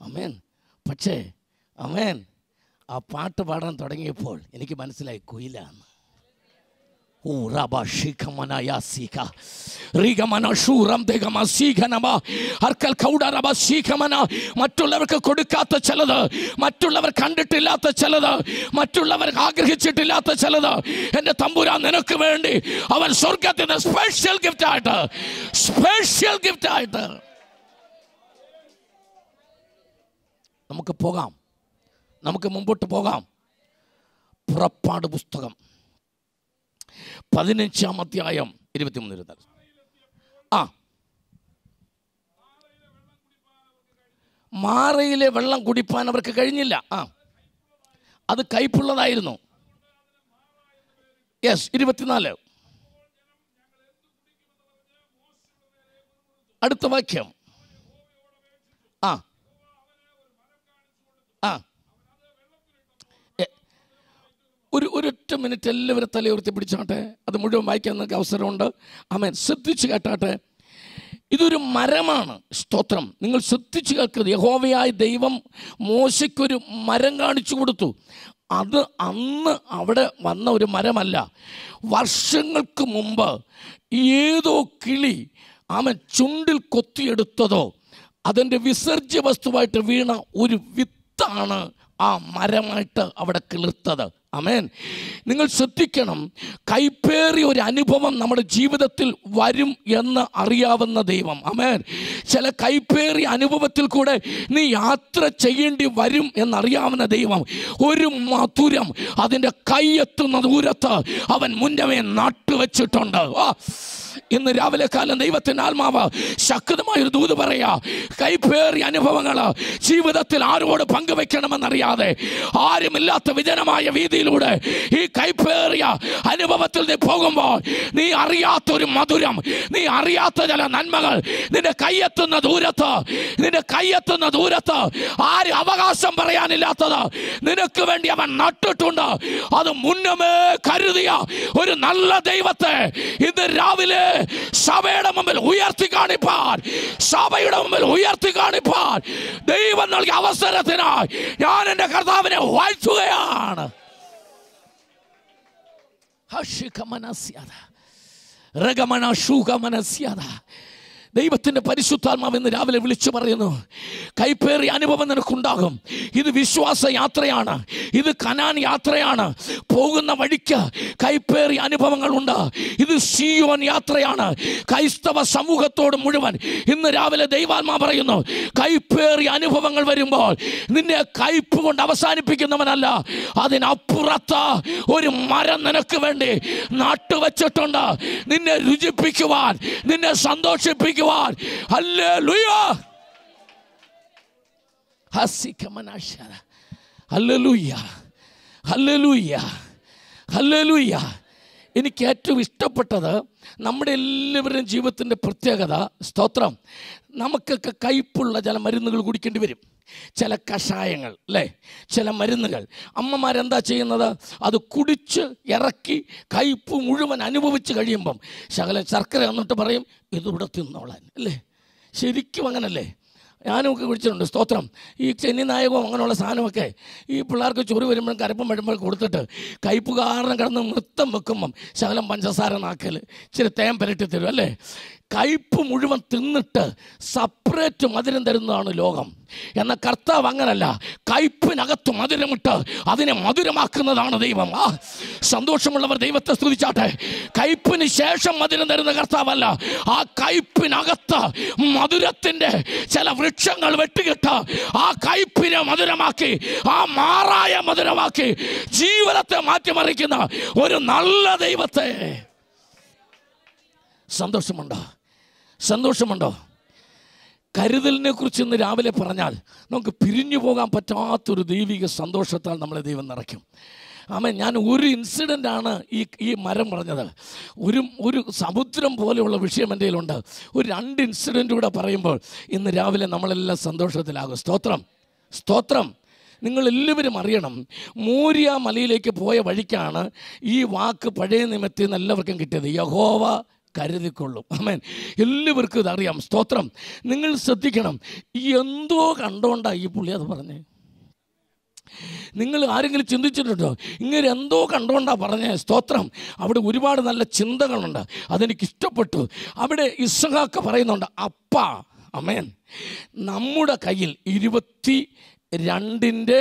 S1: അമേൻ പക്ഷേ അമേൻ ആ പാട്ട് പാടാൻ തുടങ്ങിയപ്പോൾ എനിക്ക് മനസ്സിലായി കുയിലാണ് മറ്റുള്ളവർക്ക് കൊടുക്കാത്ത ചിലത് മറ്റുള്ളവർ കണ്ടിട്ടില്ലാത്ത ചിലത് മറ്റുള്ളവർ ആഗ്രഹിച്ചിട്ടില്ലാത്ത ചിലത് എൻ്റെ തമ്പുരാൻ നിനക്ക് വേണ്ടി അവൻ സ്വർഗത്തിന് സ്പെഷ്യൽ ഗിഫ്റ്റ് ആയിട്ട് സ്പെഷ്യൽ ഗിഫ്റ്റ് ആയിട്ട് നമുക്ക് പോകാം നമുക്ക് മുമ്പോട്ട് പോകാം പുറപ്പാട് പുസ്തകം പതിനഞ്ചാം അധ്യായം ഇരുപത്തിമൂന്ന് ഇരുപത്തി ആ മാറയിലെ വെള്ളം കുടിപ്പാൻ അവർക്ക് കഴിഞ്ഞില്ല ആ അത് കയ്പുള്ളതായിരുന്നു യെസ് ഇരുപത്തിനാല് അടുത്ത വാക്യം ആ ആ ഒരു ഒരൊറ്റ മിനിറ്റ് എല്ലാവരും ഉയർത്തി പിടിച്ചാട്ടെ അത് മുഴുവൻ വായിക്കാൻ നിങ്ങൾക്ക് അവസരമുണ്ട് അമേൻ ശ്രദ്ധിച്ച് കേട്ടാട്ടെ ഇതൊരു മരമാണ് സ്തോത്രം നിങ്ങൾ ശ്രദ്ധിച്ച് കേൾക്കരുത് യഹോവയായ ദൈവം മോശയ്ക്കൊരു മരം കാണിച്ചു കൊടുത്തു അത് അന്ന് അവിടെ വന്ന ഒരു മരമല്ല വർഷങ്ങൾക്ക് മുമ്പ് ഏതോ കിളി അവൻ ചുണ്ടിൽ കൊത്തിയെടുത്തതോ അതിൻ്റെ വിസർജ്യ വസ്തുവായിട്ട് വീണ ഒരു വിത്ത് കൊത്താണ് ആ മരമായിട്ട് അവിടെ കിളിർത്തത് അമേൻ നിങ്ങൾ ശ്രദ്ധിക്കണം കൈപ്പേറിയ ഒരു അനുഭവം നമ്മുടെ ജീവിതത്തിൽ വരും എന്ന് അറിയാവുന്ന ദൈവം അമേൻ ചില കൈപ്പേറിയ അനുഭവത്തിൽ കൂടെ നീ യാത്ര ചെയ്യേണ്ടി വരും എന്നറിയാവുന്ന ദൈവം ഒരു മധുരം അതിൻ്റെ എത്തുന്ന ദൂരത്ത് അവൻ മുന്നമേ നാട്ടുവെച്ചിട്ടുണ്ട് ഇന്ന് രാവിലെ കാലം ദൈവത്തിൻ്റെ ആത്മാവ് ശക്തമായൊരു ദൂത് പറയാ കൈപ്പേറിയ അനുഭവങ്ങൾ ജീവിതത്തിൽ ആരോട് പങ്കുവെക്കണമെന്നറിയാതെ ആരുമില്ലാത്ത വിജനമായ വീതിയിലൂടെ ഈ കൈപ്പേറിയ അനുഭവത്തിൽ നീ പോകുമ്പോൾ നീ അറിയാത്ത ഒരു മധുരം നീ അറിയാത്ത ചില നന്മകൾ നിന്റെ കൈയെത്തുന്ന ദൂരത്ത് നിന്റെ കൈയെത്തുന്ന ദൂരത്ത് ആരും അവകാശം പറയാനില്ലാത്തത് നിനക്ക് വേണ്ടി അവൻ നട്ടിട്ടുണ്ട് അത് മുന്നമേ കരുതിയ ഒരു നല്ല ദൈവത്തെ ഇത് രാവിലെ സഭയുടെ മുമ്പിൽ ഉയർത്തി കാണിപ്പാൻ സഭയുടെ മുമ്പിൽ ഉയർത്തി കാണിപ്പാൻ ദൈവം നൽകിയ അവസരത്തിനായി ഞാൻ എൻ്റെ കർത്താവിനെ വാഴ്ത്തുകയാണ് ഹഷിക മനസ്യാത രഗമന ശൂക മനസ്യാത ദൈവത്തിൻ്റെ പരിശുദ്ധാത്മാവ് ഇന്ന് രാവിലെ വിളിച്ചു പറയുന്നു കൈപ്പേറിയ അനുഭവം നിനക്കുണ്ടാകും ഇത് വിശ്വാസ യാത്രയാണ് ഇത് കനാൻ യാത്രയാണ് പോകുന്ന വഴിക്ക് കൈപ്പേറിയ അനുഭവങ്ങളുണ്ട് ഇത് സിയോൻ യാത്രയാണ് ക്രൈസ്തവ സമൂഹത്തോട് മുഴുവൻ ഇന്ന് രാവിലെ ദൈവാത്മാ പറയുന്നു കൈപ്പേറിയ അനുഭവങ്ങൾ വരുമ്പോൾ നിന്നെ കയ്പ് കൊണ്ട് അവസാനിപ്പിക്കുന്നവനല്ല അതിനപ്പുറത്ത് ഒരു മരം നിനക്ക് വേണ്ടി നാട്ടുവച്ചിട്ടുണ്ട് നിന്നെ രുചിപ്പിക്കുവാൻ നിന്നെ സന്തോഷിപ്പിക്കുവാൻ உண்டாக்குவார் அல்ல லுயா ஹசிக்கமனாஷாரா ഹലലൂയ്യ ഹലലൂയ്യ എനിക്ക് ഏറ്റവും ഇഷ്ടപ്പെട്ടത് നമ്മുടെ എല്ലാവരുടെയും ജീവിതത്തിൻ്റെ പ്രത്യേകത സ്തോത്രം നമുക്കൊക്കെ കയ്പുള്ള ചില മരുന്നുകൾ കുടിക്കേണ്ടി വരും ചില കഷായങ്ങൾ അല്ലേ ചില മരുന്നുകൾ അമ്മമാരെന്താ ചെയ്യുന്നത് അത് കുടിച്ച് ഇറക്കി കയ്പ് മുഴുവൻ അനുഭവിച്ച് കഴിയുമ്പം ശകല ശർക്കര എന്നിട്ട് പറയും ഇതിവിടെ തിന്നോളാൻ അല്ലേ ശരിക്കും അങ്ങനല്ലേ ഞാനുമൊക്കെ കുടിച്ചിട്ടുണ്ട് സ്തോത്രം ഈ ചെന്നി നായകവും അങ്ങനെയുള്ള സാധനമൊക്കെ ഈ പിള്ളേർക്ക് ചൊറി വരുമ്പോഴും കരപ്പം വരുമ്പോഴും കൊടുത്തിട്ട് കയ്പ് കാരണം കിടന്ന് നൃത്തം വെക്കുമ്പം ശകലം പഞ്ചസാര നാക്കൽ ഇച്ചിരി തേം പുരട്ടി തരും അല്ലേ കയ്പ് മുഴുവൻ തിന്നിട്ട് സപ്പറേറ്റ് മധുരം തരുന്നതാണ് ലോകം എന്ന കർത്താവ് അങ്ങനല്ല കയ്പിനകത്ത് മധുരമിട്ട് അതിനെ മധുരമാക്കുന്നതാണ് ദൈവം ആ സന്തോഷമുള്ളവർ ദൈവത്തെ സ്തുതിച്ചാട്ടെ കയ്പിന് ശേഷം മധുരം തരുന്ന കർത്താവല്ല ആ കയ്പിനകത്ത് മധുരത്തിൻ്റെ ചില വൃക്ഷങ്ങൾ വെട്ടുകെട്ട് ആ കയ്പിനെ മധുരമാക്കി ആ മാറായ മധുരമാക്കി ജീവിതത്തെ മാറ്റിമറിക്കുന്ന ഒരു നല്ല ദൈവത്തെ സന്തോഷമുണ്ടോ സന്തോഷമുണ്ടോ കരുതലിനെ കുറിച്ച് ഇന്ന് രാവിലെ പറഞ്ഞാൽ നമുക്ക് പിരിഞ്ഞു പോകാൻ പറ്റാത്തൊരു ദൈവിക സന്തോഷത്താൽ നമ്മളെ ദൈവം നിറയ്ക്കും ആമേ ഞാൻ ഒരു ഇൻസിഡൻ്റാണ് ഈ ഈ മരം പറഞ്ഞത് ഒരു ഒരു സമുദ്രം പോലെയുള്ള വിഷയം എൻ്റെ കയ്യിലുണ്ട് ഒരു രണ്ട് ഇൻസിഡൻ്റ് കൂടെ പറയുമ്പോൾ ഇന്ന് രാവിലെ നമ്മളെല്ലാം സന്തോഷത്തിലാകും സ്തോത്രം സ്തോത്രം നിങ്ങളെല്ലാവരും അറിയണം മൂര്യ മലയിലേക്ക് പോയ വഴിക്കാണ് ഈ വാക്ക് പഴയ നിയമത്തിൽ നിന്ന് എല്ലാവർക്കും കിട്ടിയത് യഹോവ കരുതിക്കൊള്ളും അമേൻ എല്ലാവർക്കും ഇതറിയാം സ്തോത്രം നിങ്ങൾ ശ്രദ്ധിക്കണം എന്തോ കണ്ടോണ്ടായി ഈ പുള്ളി അത് പറഞ്ഞേ നിങ്ങൾ ആരെങ്കിലും ചിന്തിച്ചിട്ടുണ്ടോ ഇങ്ങനെ എന്തോ കണ്ടോണ്ടാ പറഞ്ഞ സ്തോത്രം അവിടെ ഒരുപാട് നല്ല ചിന്തകളുണ്ട് അതെനിക്ക് ഇഷ്ടപ്പെട്ടു അവിടെ ഇസഹാക്ക് പറയുന്നുണ്ട് അപ്പ അമേൻ നമ്മുടെ കയ്യിൽ ഇരുപത്തി രണ്ടിൻ്റെ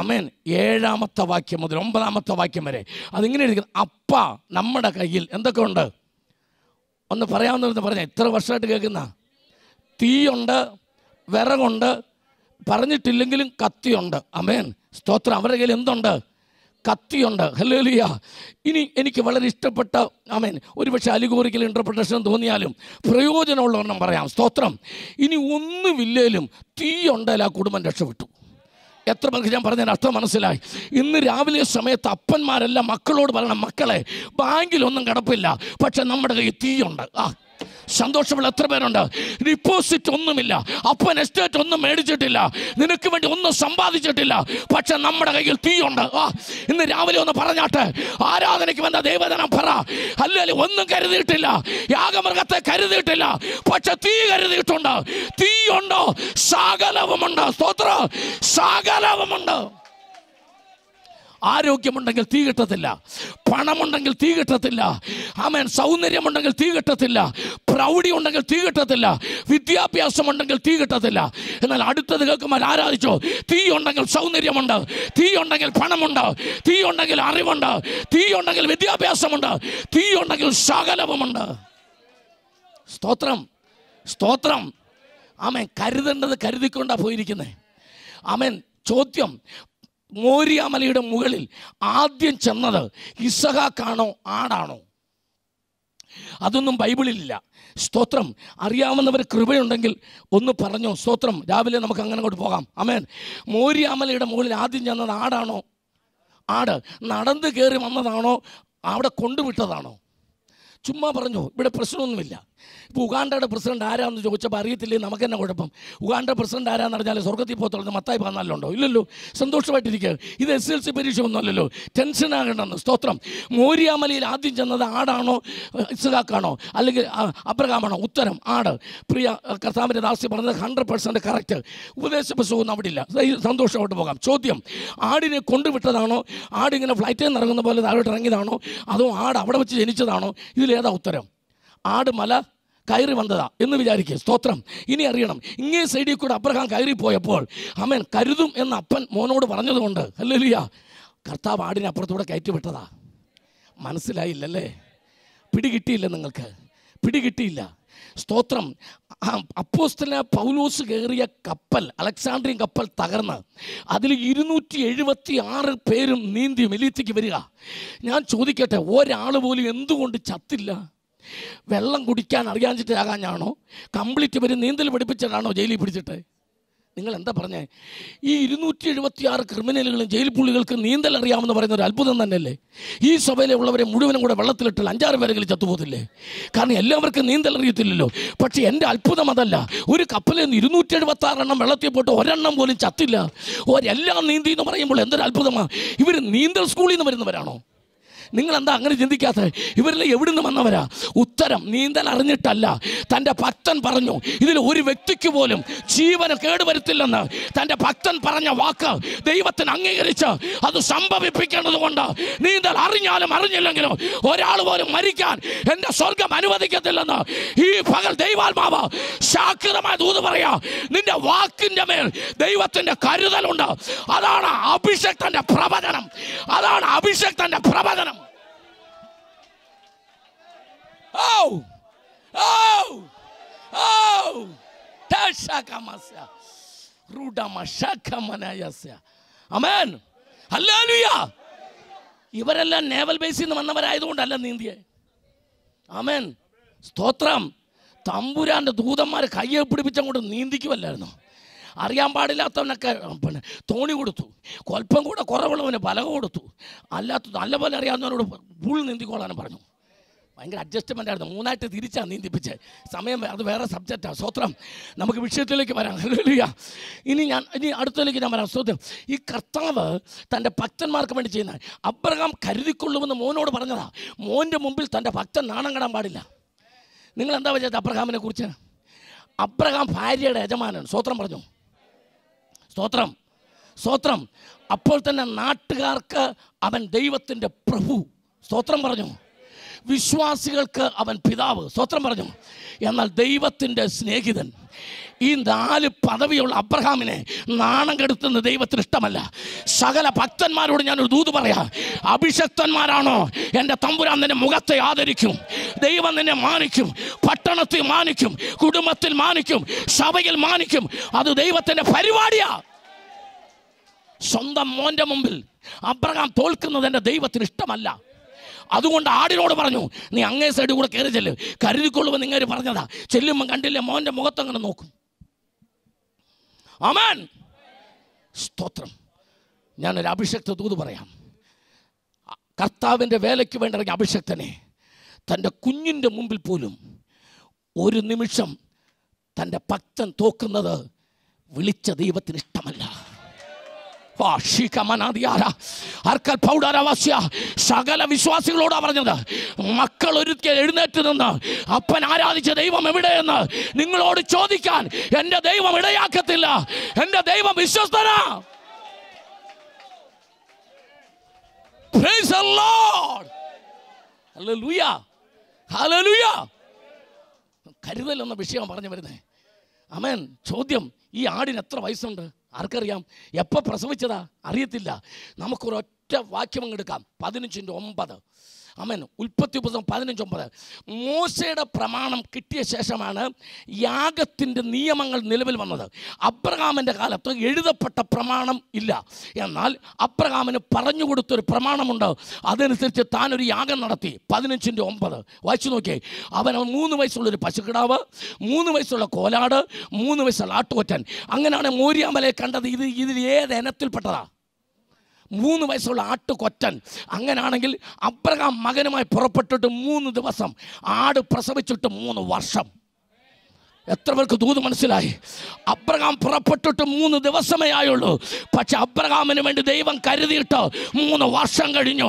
S1: അമേൻ ഏഴാമത്തെ വാക്യം മുതൽ ഒമ്പതാമത്തെ വാക്യം വരെ അതിങ്ങനെ ഇരിക്കുന്നത് അപ്പ നമ്മുടെ കയ്യിൽ എന്തൊക്കെ ഉണ്ട് ഒന്ന് പറയാമെന്ന് പറഞ്ഞ എത്ര വർഷമായിട്ട് കേൾക്കുന്ന തീയുണ്ട് വിറകുണ്ട് പറഞ്ഞിട്ടില്ലെങ്കിലും കത്തിയുണ്ട് അമേൻ സ്തോത്രം അവരുടെ കയ്യിൽ എന്തുണ്ട് കത്തിയുണ്ട് ലിയ ഇനി എനിക്ക് വളരെ ഇഷ്ടപ്പെട്ട ആമേൻ ഒരുപക്ഷെ അലിഗോറിക്കൽ ഇൻ്റർപ്രിട്ടേഷൻ തോന്നിയാലും പ്രയോജനമുള്ളവണ്ണം പറയാം സ്തോത്രം ഇനി ഒന്നുമില്ലേലും തീയുണ്ടല്ല ആ കുടുംബം രക്ഷപ്പെട്ടു എത്ര പേർക്ക് ഞാൻ പറഞ്ഞതിന് അർത്ഥം മനസ്സിലായി ഇന്ന് രാവിലെ സമയത്ത് അപ്പന്മാരെല്ലാം മക്കളോട് പറയണം മക്കളെ ബാങ്കിലൊന്നും കിടപ്പില്ല പക്ഷെ നമ്മുടെ കയ്യിൽ തീയുണ്ട് ആ സന്തോഷമുള്ള എത്ര പേരുണ്ട് ഡിപ്പോസിറ്റ് ഒന്നുമില്ല അപ്പൻ എസ്റ്റേറ്റ് ഒന്നും മേടിച്ചിട്ടില്ല നിനക്ക് വേണ്ടി ഒന്നും സമ്പാദിച്ചിട്ടില്ല പക്ഷെ നമ്മുടെ കയ്യിൽ തീയുണ്ട് ആ ഇന്ന് രാവിലെ ഒന്ന് പറഞ്ഞാട്ടെ ആരാധനയ്ക്ക് വന്ന ദൈവദനം പറ അല്ലെങ്കിൽ ഒന്നും കരുതിയിട്ടില്ല യാഗമൃഗത്തെ കരുതിയിട്ടില്ല പക്ഷെ തീ കരുതിയിട്ടുണ്ട് തീയുണ്ടോ സകലവുമുണ്ട് സ്തോത്രം സകലവുമുണ്ട് ആരോഗ്യമുണ്ടെങ്കിൽ തീ കിട്ടത്തില്ല പണമുണ്ടെങ്കിൽ തീ കിട്ടത്തില്ല ആമേൻ സൗന്ദര്യമുണ്ടെങ്കിൽ തീ കിട്ടത്തില്ല പ്രൗഢി ഉണ്ടെങ്കിൽ തീ കിട്ടത്തില്ല വിദ്യാഭ്യാസം ഉണ്ടെങ്കിൽ തീ കിട്ടത്തില്ല എന്നാൽ അടുത്തത് കേൾക്കുമ്പോൾ ആരാധിച്ചോ തീ ഉണ്ടെങ്കിൽ സൗന്ദര്യമുണ്ട് തീ ഉണ്ടെങ്കിൽ പണമുണ്ട് തീ ഉണ്ടെങ്കിൽ അറിവുണ്ട് തീ ഉണ്ടെങ്കിൽ വിദ്യാഭ്യാസമുണ്ട് തീ ഉണ്ടെങ്കിൽ സകലവുമുണ്ട് സ്തോത്രം സ്തോത്രം ആമേൻ കരുതേണ്ടത് കരുതിക്കൊണ്ടാണ് പോയിരിക്കുന്നത് ആമേൻ ചോദ്യം മോര്യാമലയുടെ മുകളിൽ ആദ്യം ചെന്നത് ഇസഹാക്കാണോ ആടാണോ അതൊന്നും ബൈബിളിലില്ല സ്തോത്രം അറിയാവുന്നവർ കൃപയുണ്ടെങ്കിൽ ഒന്ന് പറഞ്ഞു സ്തോത്രം രാവിലെ നമുക്ക് അങ്ങനെ അങ്ങോട്ട് പോകാം അമേൻ മോര്യാമലയുടെ മുകളിൽ ആദ്യം ചെന്നത് ആടാണോ ആട് നടന്ന് കയറി വന്നതാണോ അവിടെ കൊണ്ടുവിട്ടതാണോ ചുമ്മാ പറഞ്ഞു ഇവിടെ പ്രശ്നമൊന്നുമില്ല ഇപ്പോൾ ഉഗാണ്ടയുടെ പ്രസിഡന്റ് ആരാന്ന് ചോദിച്ചപ്പോൾ അറിയത്തില്ലേ നമുക്ക് തന്നെ കുഴപ്പം ഉഗാണ്ട പ്രസിഡന്റ് ആരാന്ന് പറഞ്ഞാൽ സ്വർഗത്തിൽ പോകത്തുള്ളത് മത്തായി പറഞ്ഞാലുണ്ടോ ഇല്ലല്ലോ സന്തോഷമായിട്ടിരിക്കുക ഇത് എസ് എൽ സി പരീക്ഷ ഒന്നുമല്ലല്ലോ ടെൻഷനാകണ്ടെന്ന് സ്തോത്രം മോര്യാമലയിൽ ആദ്യം ചെന്നത് ആടാണോ ഇസുഖാക്കാണോ അല്ലെങ്കിൽ അബ്രഹാമാണോ ഉത്തരം ആട് പ്രിയ കർത്താമിൻ്റെ ദാസി പറഞ്ഞത് ഹൺഡ്രഡ് പെർസെൻറ്റ് കറക്റ്റ് ഉപദേശ പുസ്തകം അവിടെ ഇല്ല സന്തോഷമായിട്ട് പോകാം ചോദ്യം ആടിനെ കൊണ്ടുവിട്ടതാണോ ആടിങ്ങനെ ഫ്ലൈറ്റിൽ നിന്ന് ഇറങ്ങുന്ന പോലെ താഴോട്ട് ഇറങ്ങിയതാണോ അതോ ആട് അവിടെ വെച്ച് ജനിച്ചതാണോ ഇതിലേതാ ഉത്തരം ആട് മല കയറി വന്നതാ എന്ന് വിചാരിക്കുക സ്തോത്രം ഇനി അറിയണം ഇങ്ങേ സൈഡിൽ കൂടെ അബ്രഹാം പോയപ്പോൾ അമ്മൻ കരുതും എന്ന് അപ്പൻ മോനോട് പറഞ്ഞതുകൊണ്ട് അല്ലല്ല കർത്താവ് ആടിനെ അപ്പുറത്തൂടെ കയറ്റി വിട്ടതാ മനസ്സിലായില്ലല്ലേ പിടികിട്ടിയില്ല നിങ്ങൾക്ക് പിടികിട്ടിയില്ല സ്തോത്രം അപ്പോസ്തല പൗലോസ് കയറിയ കപ്പൽ അലക്സാണ്ട്രിയൻ കപ്പൽ തകർന്ന് അതിൽ ഇരുന്നൂറ്റി എഴുപത്തി ആറ് പേരും നീന്തി മെലീത്തിക്ക് വരിക ഞാൻ ചോദിക്കട്ടെ ഒരാൾ പോലും എന്തുകൊണ്ട് ചത്തില്ല വെള്ളം കുടിക്കാൻ ആകാഞ്ഞാണോ കംപ്ലീറ്റ് ഇവർ നീന്തൽ പഠിപ്പിച്ചിട്ടാണോ ജയിലിൽ പിടിച്ചിട്ട് നിങ്ങൾ എന്താ പറഞ്ഞേ ഈ ഇരുന്നൂറ്റി എഴുപത്തിയാറ് ക്രിമിനലുകളും ജയിൽ പുള്ളികൾക്ക് നീന്തൽ അറിയാമെന്ന് പറയുന്ന ഒരു അത്ഭുതം തന്നെയല്ലേ ഈ സഭയിലെ ഉള്ളവരെ മുഴുവനും കൂടെ വെള്ളത്തിലിട്ടാൽ അഞ്ചാറ് പേരെങ്കിലും ചത്തുപോകത്തില്ലേ കാരണം എല്ലാവർക്കും നീന്തൽ അറിയത്തില്ലല്ലോ പക്ഷേ എൻ്റെ അത്ഭുതം അതല്ല ഒരു കപ്പലിൽ നിന്ന് ഇരുന്നൂറ്റി എഴുപത്തി എണ്ണം വെള്ളത്തിൽ പോയിട്ട് ഒരെണ്ണം പോലും ചത്തില്ല ഒരെല്ലാം നീന്തി എന്ന് പറയുമ്പോൾ എന്തൊരു അത്ഭുതമാണ് ഇവർ നീന്തൽ സ്കൂളിൽ നിന്ന് വരുന്നവരാണോ നിങ്ങളെന്താ അങ്ങനെ ചിന്തിക്കാത്തത് ഇവരിൽ നിന്ന് വന്നവരാ ഉത്തരം നീന്തൽ അറിഞ്ഞിട്ടല്ല തൻ്റെ ഭക്തൻ പറഞ്ഞു ഇതിൽ ഒരു വ്യക്തിക്ക് പോലും ജീവന കേടുവരുത്തില്ലെന്ന് തൻ്റെ ഭക്തൻ പറഞ്ഞ വാക്ക് ദൈവത്തിന് അംഗീകരിച്ച് അത് സംഭവിപ്പിക്കേണ്ടത് കൊണ്ട് നീന്തൽ അറിഞ്ഞാലും അറിഞ്ഞില്ലെങ്കിലും ഒരാൾ പോലും മരിക്കാൻ എൻ്റെ സ്വർഗം അനുവദിക്കത്തില്ലെന്ന് ഈ പകൽ ദൈവാത്മാവ് ശാക്തമായ ദൂത് പറയാ നിന്റെ വാക്കിൻ്റെ മേൽ ദൈവത്തിൻ്റെ കരുതലുണ്ട് അതാണ് അഭിഷേക്തൻ്റെ പ്രവചനം അതാണ് അഭിഷേക്തൻ്റെ പ്രവചനം Oh! Oh! Oh! Tashakamasa. Rudamashakamanayasya. Amen. Hallelujah. ഇവരെല്ലാം നേവൽ ബേസിൽ നിന്ന് വന്നവരായതുകൊണ്ടല്ല നീന്തിയെ ആമേൻ സ്തോത്രം തമ്പുരാൻ്റെ ദൂതന്മാർ കയ്യെ പിടിപ്പിച്ചങ്ങോട്ട് നീന്തിക്കുമല്ലായിരുന്നു അറിയാൻ പാടില്ലാത്തവനൊക്കെ പിന്നെ തോണി കൊടുത്തു കൊൽപ്പം കൂടെ കുറവുള്ളവന് പലക കൊടുത്തു അല്ലാത്ത നല്ലപോലെ അറിയാവുന്നവനോട് പുൾ നീന്തിക്കോളാനും പറഞ്ഞു ഭയങ്കര അഡ്ജസ്റ്റ്മെൻ്റ് ആയിരുന്നു മൂന്നായിട്ട് തിരിച്ചാണ് നീന്തിപ്പിച്ച് സമയം അത് വേറെ സബ്ജക്റ്റാണ് സ്വത്രം നമുക്ക് വിഷയത്തിലേക്ക് വരാം ഹല്ലേലൂയ ഇനി ഞാൻ ഇനി അടുത്തതിലേക്ക് ഞാൻ വരാം സ്വത്രം ഈ കർത്താവ് തൻ്റെ ഭക്തന്മാർക്ക് വേണ്ടി ചെയ്യുന്ന അബ്രഹാം കരുതിക്കൊള്ളുമെന്ന് മോനോട് പറഞ്ഞതാ മോൻ്റെ മുമ്പിൽ തൻ്റെ ഭക്തൻ നാണം കെടാൻ പാടില്ല നിങ്ങൾ എന്താ വിചാരിച്ചത് അബ്രഹാമിനെ കുറിച്ച് അബ്രഹാം ഭാര്യയുടെ യജമാനാണ് സ്വത്രം പറഞ്ഞു സ്തോത്രം സ്തോത്രം അപ്പോൾ തന്നെ നാട്ടുകാർക്ക് അവൻ ദൈവത്തിൻ്റെ പ്രഭു സ്തോത്രം പറഞ്ഞു വിശ്വാസികൾക്ക് അവൻ പിതാവ് സ്വത്രം പറഞ്ഞു എന്നാൽ ദൈവത്തിൻ്റെ സ്നേഹിതൻ ഈ നാല് പദവിയുള്ള അബ്രഹാമിനെ നാണം കെടുത്തുന്ന ദൈവത്തിന് ഇഷ്ടമല്ല സകല ഭക്തന്മാരോട് ഞാനൊരു ദൂത് പറയാം അഭിഷക്തന്മാരാണോ എൻ്റെ തമ്പുരാൻ നിന്റെ മുഖത്തെ ആദരിക്കും ദൈവം നിന്നെ മാനിക്കും പട്ടണത്തിൽ മാനിക്കും കുടുംബത്തിൽ മാനിക്കും സഭയിൽ മാനിക്കും അത് ദൈവത്തിൻ്റെ പരിപാടിയാ സ്വന്തം മോൻ്റെ മുമ്പിൽ അബ്രഹാം തോൽക്കുന്നത് എൻ്റെ ദൈവത്തിന് ഇഷ്ടമല്ല അതുകൊണ്ട് ആടിനോട് പറഞ്ഞു നീ അങ്ങേ സൈഡ് കൂടെ കയറി ചെല്ലും കരുതിക്കൊള്ളുമ്പോൾ നിങ്ങൾ പറഞ്ഞതാ ചെല്ലുമ്പോൾ കണ്ടില്ല മോൻ്റെ മുഖത്തങ്ങനെ നോക്കും അമാൻ സ്തോത്രം ഞാനൊരു അഭിഷക്ത തൂത് പറയാം കർത്താവിൻ്റെ വേലയ്ക്ക് വേണ്ടി ഇറങ്ങിയ അഭിഷക്തനെ തൻ്റെ കുഞ്ഞിൻ്റെ മുമ്പിൽ പോലും ഒരു നിമിഷം തൻ്റെ ഭക്തൻ തോക്കുന്നത് വിളിച്ച ദൈവത്തിന് ഇഷ്ടമല്ല അർക്കൽ സകല വിശ്വാസികളോടാ പറഞ്ഞത് മക്കൾ ഒരുക്കി എഴുന്നേറ്റ് നിന്ന് അപ്പൻ ആരാധിച്ച ദൈവം എവിടെയെന്ന് നിങ്ങളോട് ചോദിക്കാൻ എൻ്റെ ദൈവം ഇടയാക്കത്തില്ല എൻ്റെ ദൈവം വിശ്വസ്തനാ Praise the Lord. കരുതലെന്ന വിഷയം പറഞ്ഞു വരുന്നേ അമേൻ ചോദ്യം ഈ ആടിന് എത്ര വയസ്സുണ്ട് ആർക്കറിയാം എപ്പോൾ പ്രസവിച്ചതാ അറിയത്തില്ല നമുക്കൊരൊറ്റ വാക്യം അങ്ങെടുക്കാം പതിനഞ്ചിൻ്റെ ഒമ്പത് അമ്മൻ ഉൽപ്പത്തി പുസ്തകം പതിനഞ്ചൊമ്പത് മോശയുടെ പ്രമാണം കിട്ടിയ ശേഷമാണ് യാഗത്തിൻ്റെ നിയമങ്ങൾ നിലവിൽ വന്നത് അബ്രഹാമിൻ്റെ കാലത്ത് എഴുതപ്പെട്ട പ്രമാണം ഇല്ല എന്നാൽ അബ്രഹാമിന് പറഞ്ഞു കൊടുത്തൊരു പ്രമാണമുണ്ട് അതനുസരിച്ച് താനൊരു യാഗം നടത്തി പതിനഞ്ചിൻ്റെ ഒമ്പത് വായിച്ചു നോക്കിയേ അവൻ മൂന്ന് വയസ്സുള്ളൊരു പശുക്കിടാവ് മൂന്ന് വയസ്സുള്ള കോലാട് മൂന്ന് വയസ്സുള്ള ആട്ടുകൊറ്റൻ അങ്ങനെയാണ് മോര്യാമലയെ കണ്ടത് ഇത് ഇതിൽ ഏത് ഇനത്തിൽപ്പെട്ടതാണ് മൂന്ന് വയസ്സുള്ള ആട്ടുകൊറ്റൻ അങ്ങനാണെങ്കിൽ അബ്രഹാം മകനുമായി പുറപ്പെട്ടിട്ട് മൂന്ന് ദിവസം ആട് പ്രസവിച്ചിട്ട് മൂന്ന് വർഷം എത്ര പേർക്ക് ദൂത് മനസ്സിലായി അബ്രഹാം പുറപ്പെട്ടിട്ട് മൂന്ന് ദിവസമേ ആയുള്ളൂ പക്ഷെ അബ്രഹാമിന് വേണ്ടി ദൈവം കരുതിയിട്ട് മൂന്ന് വർഷം കഴിഞ്ഞു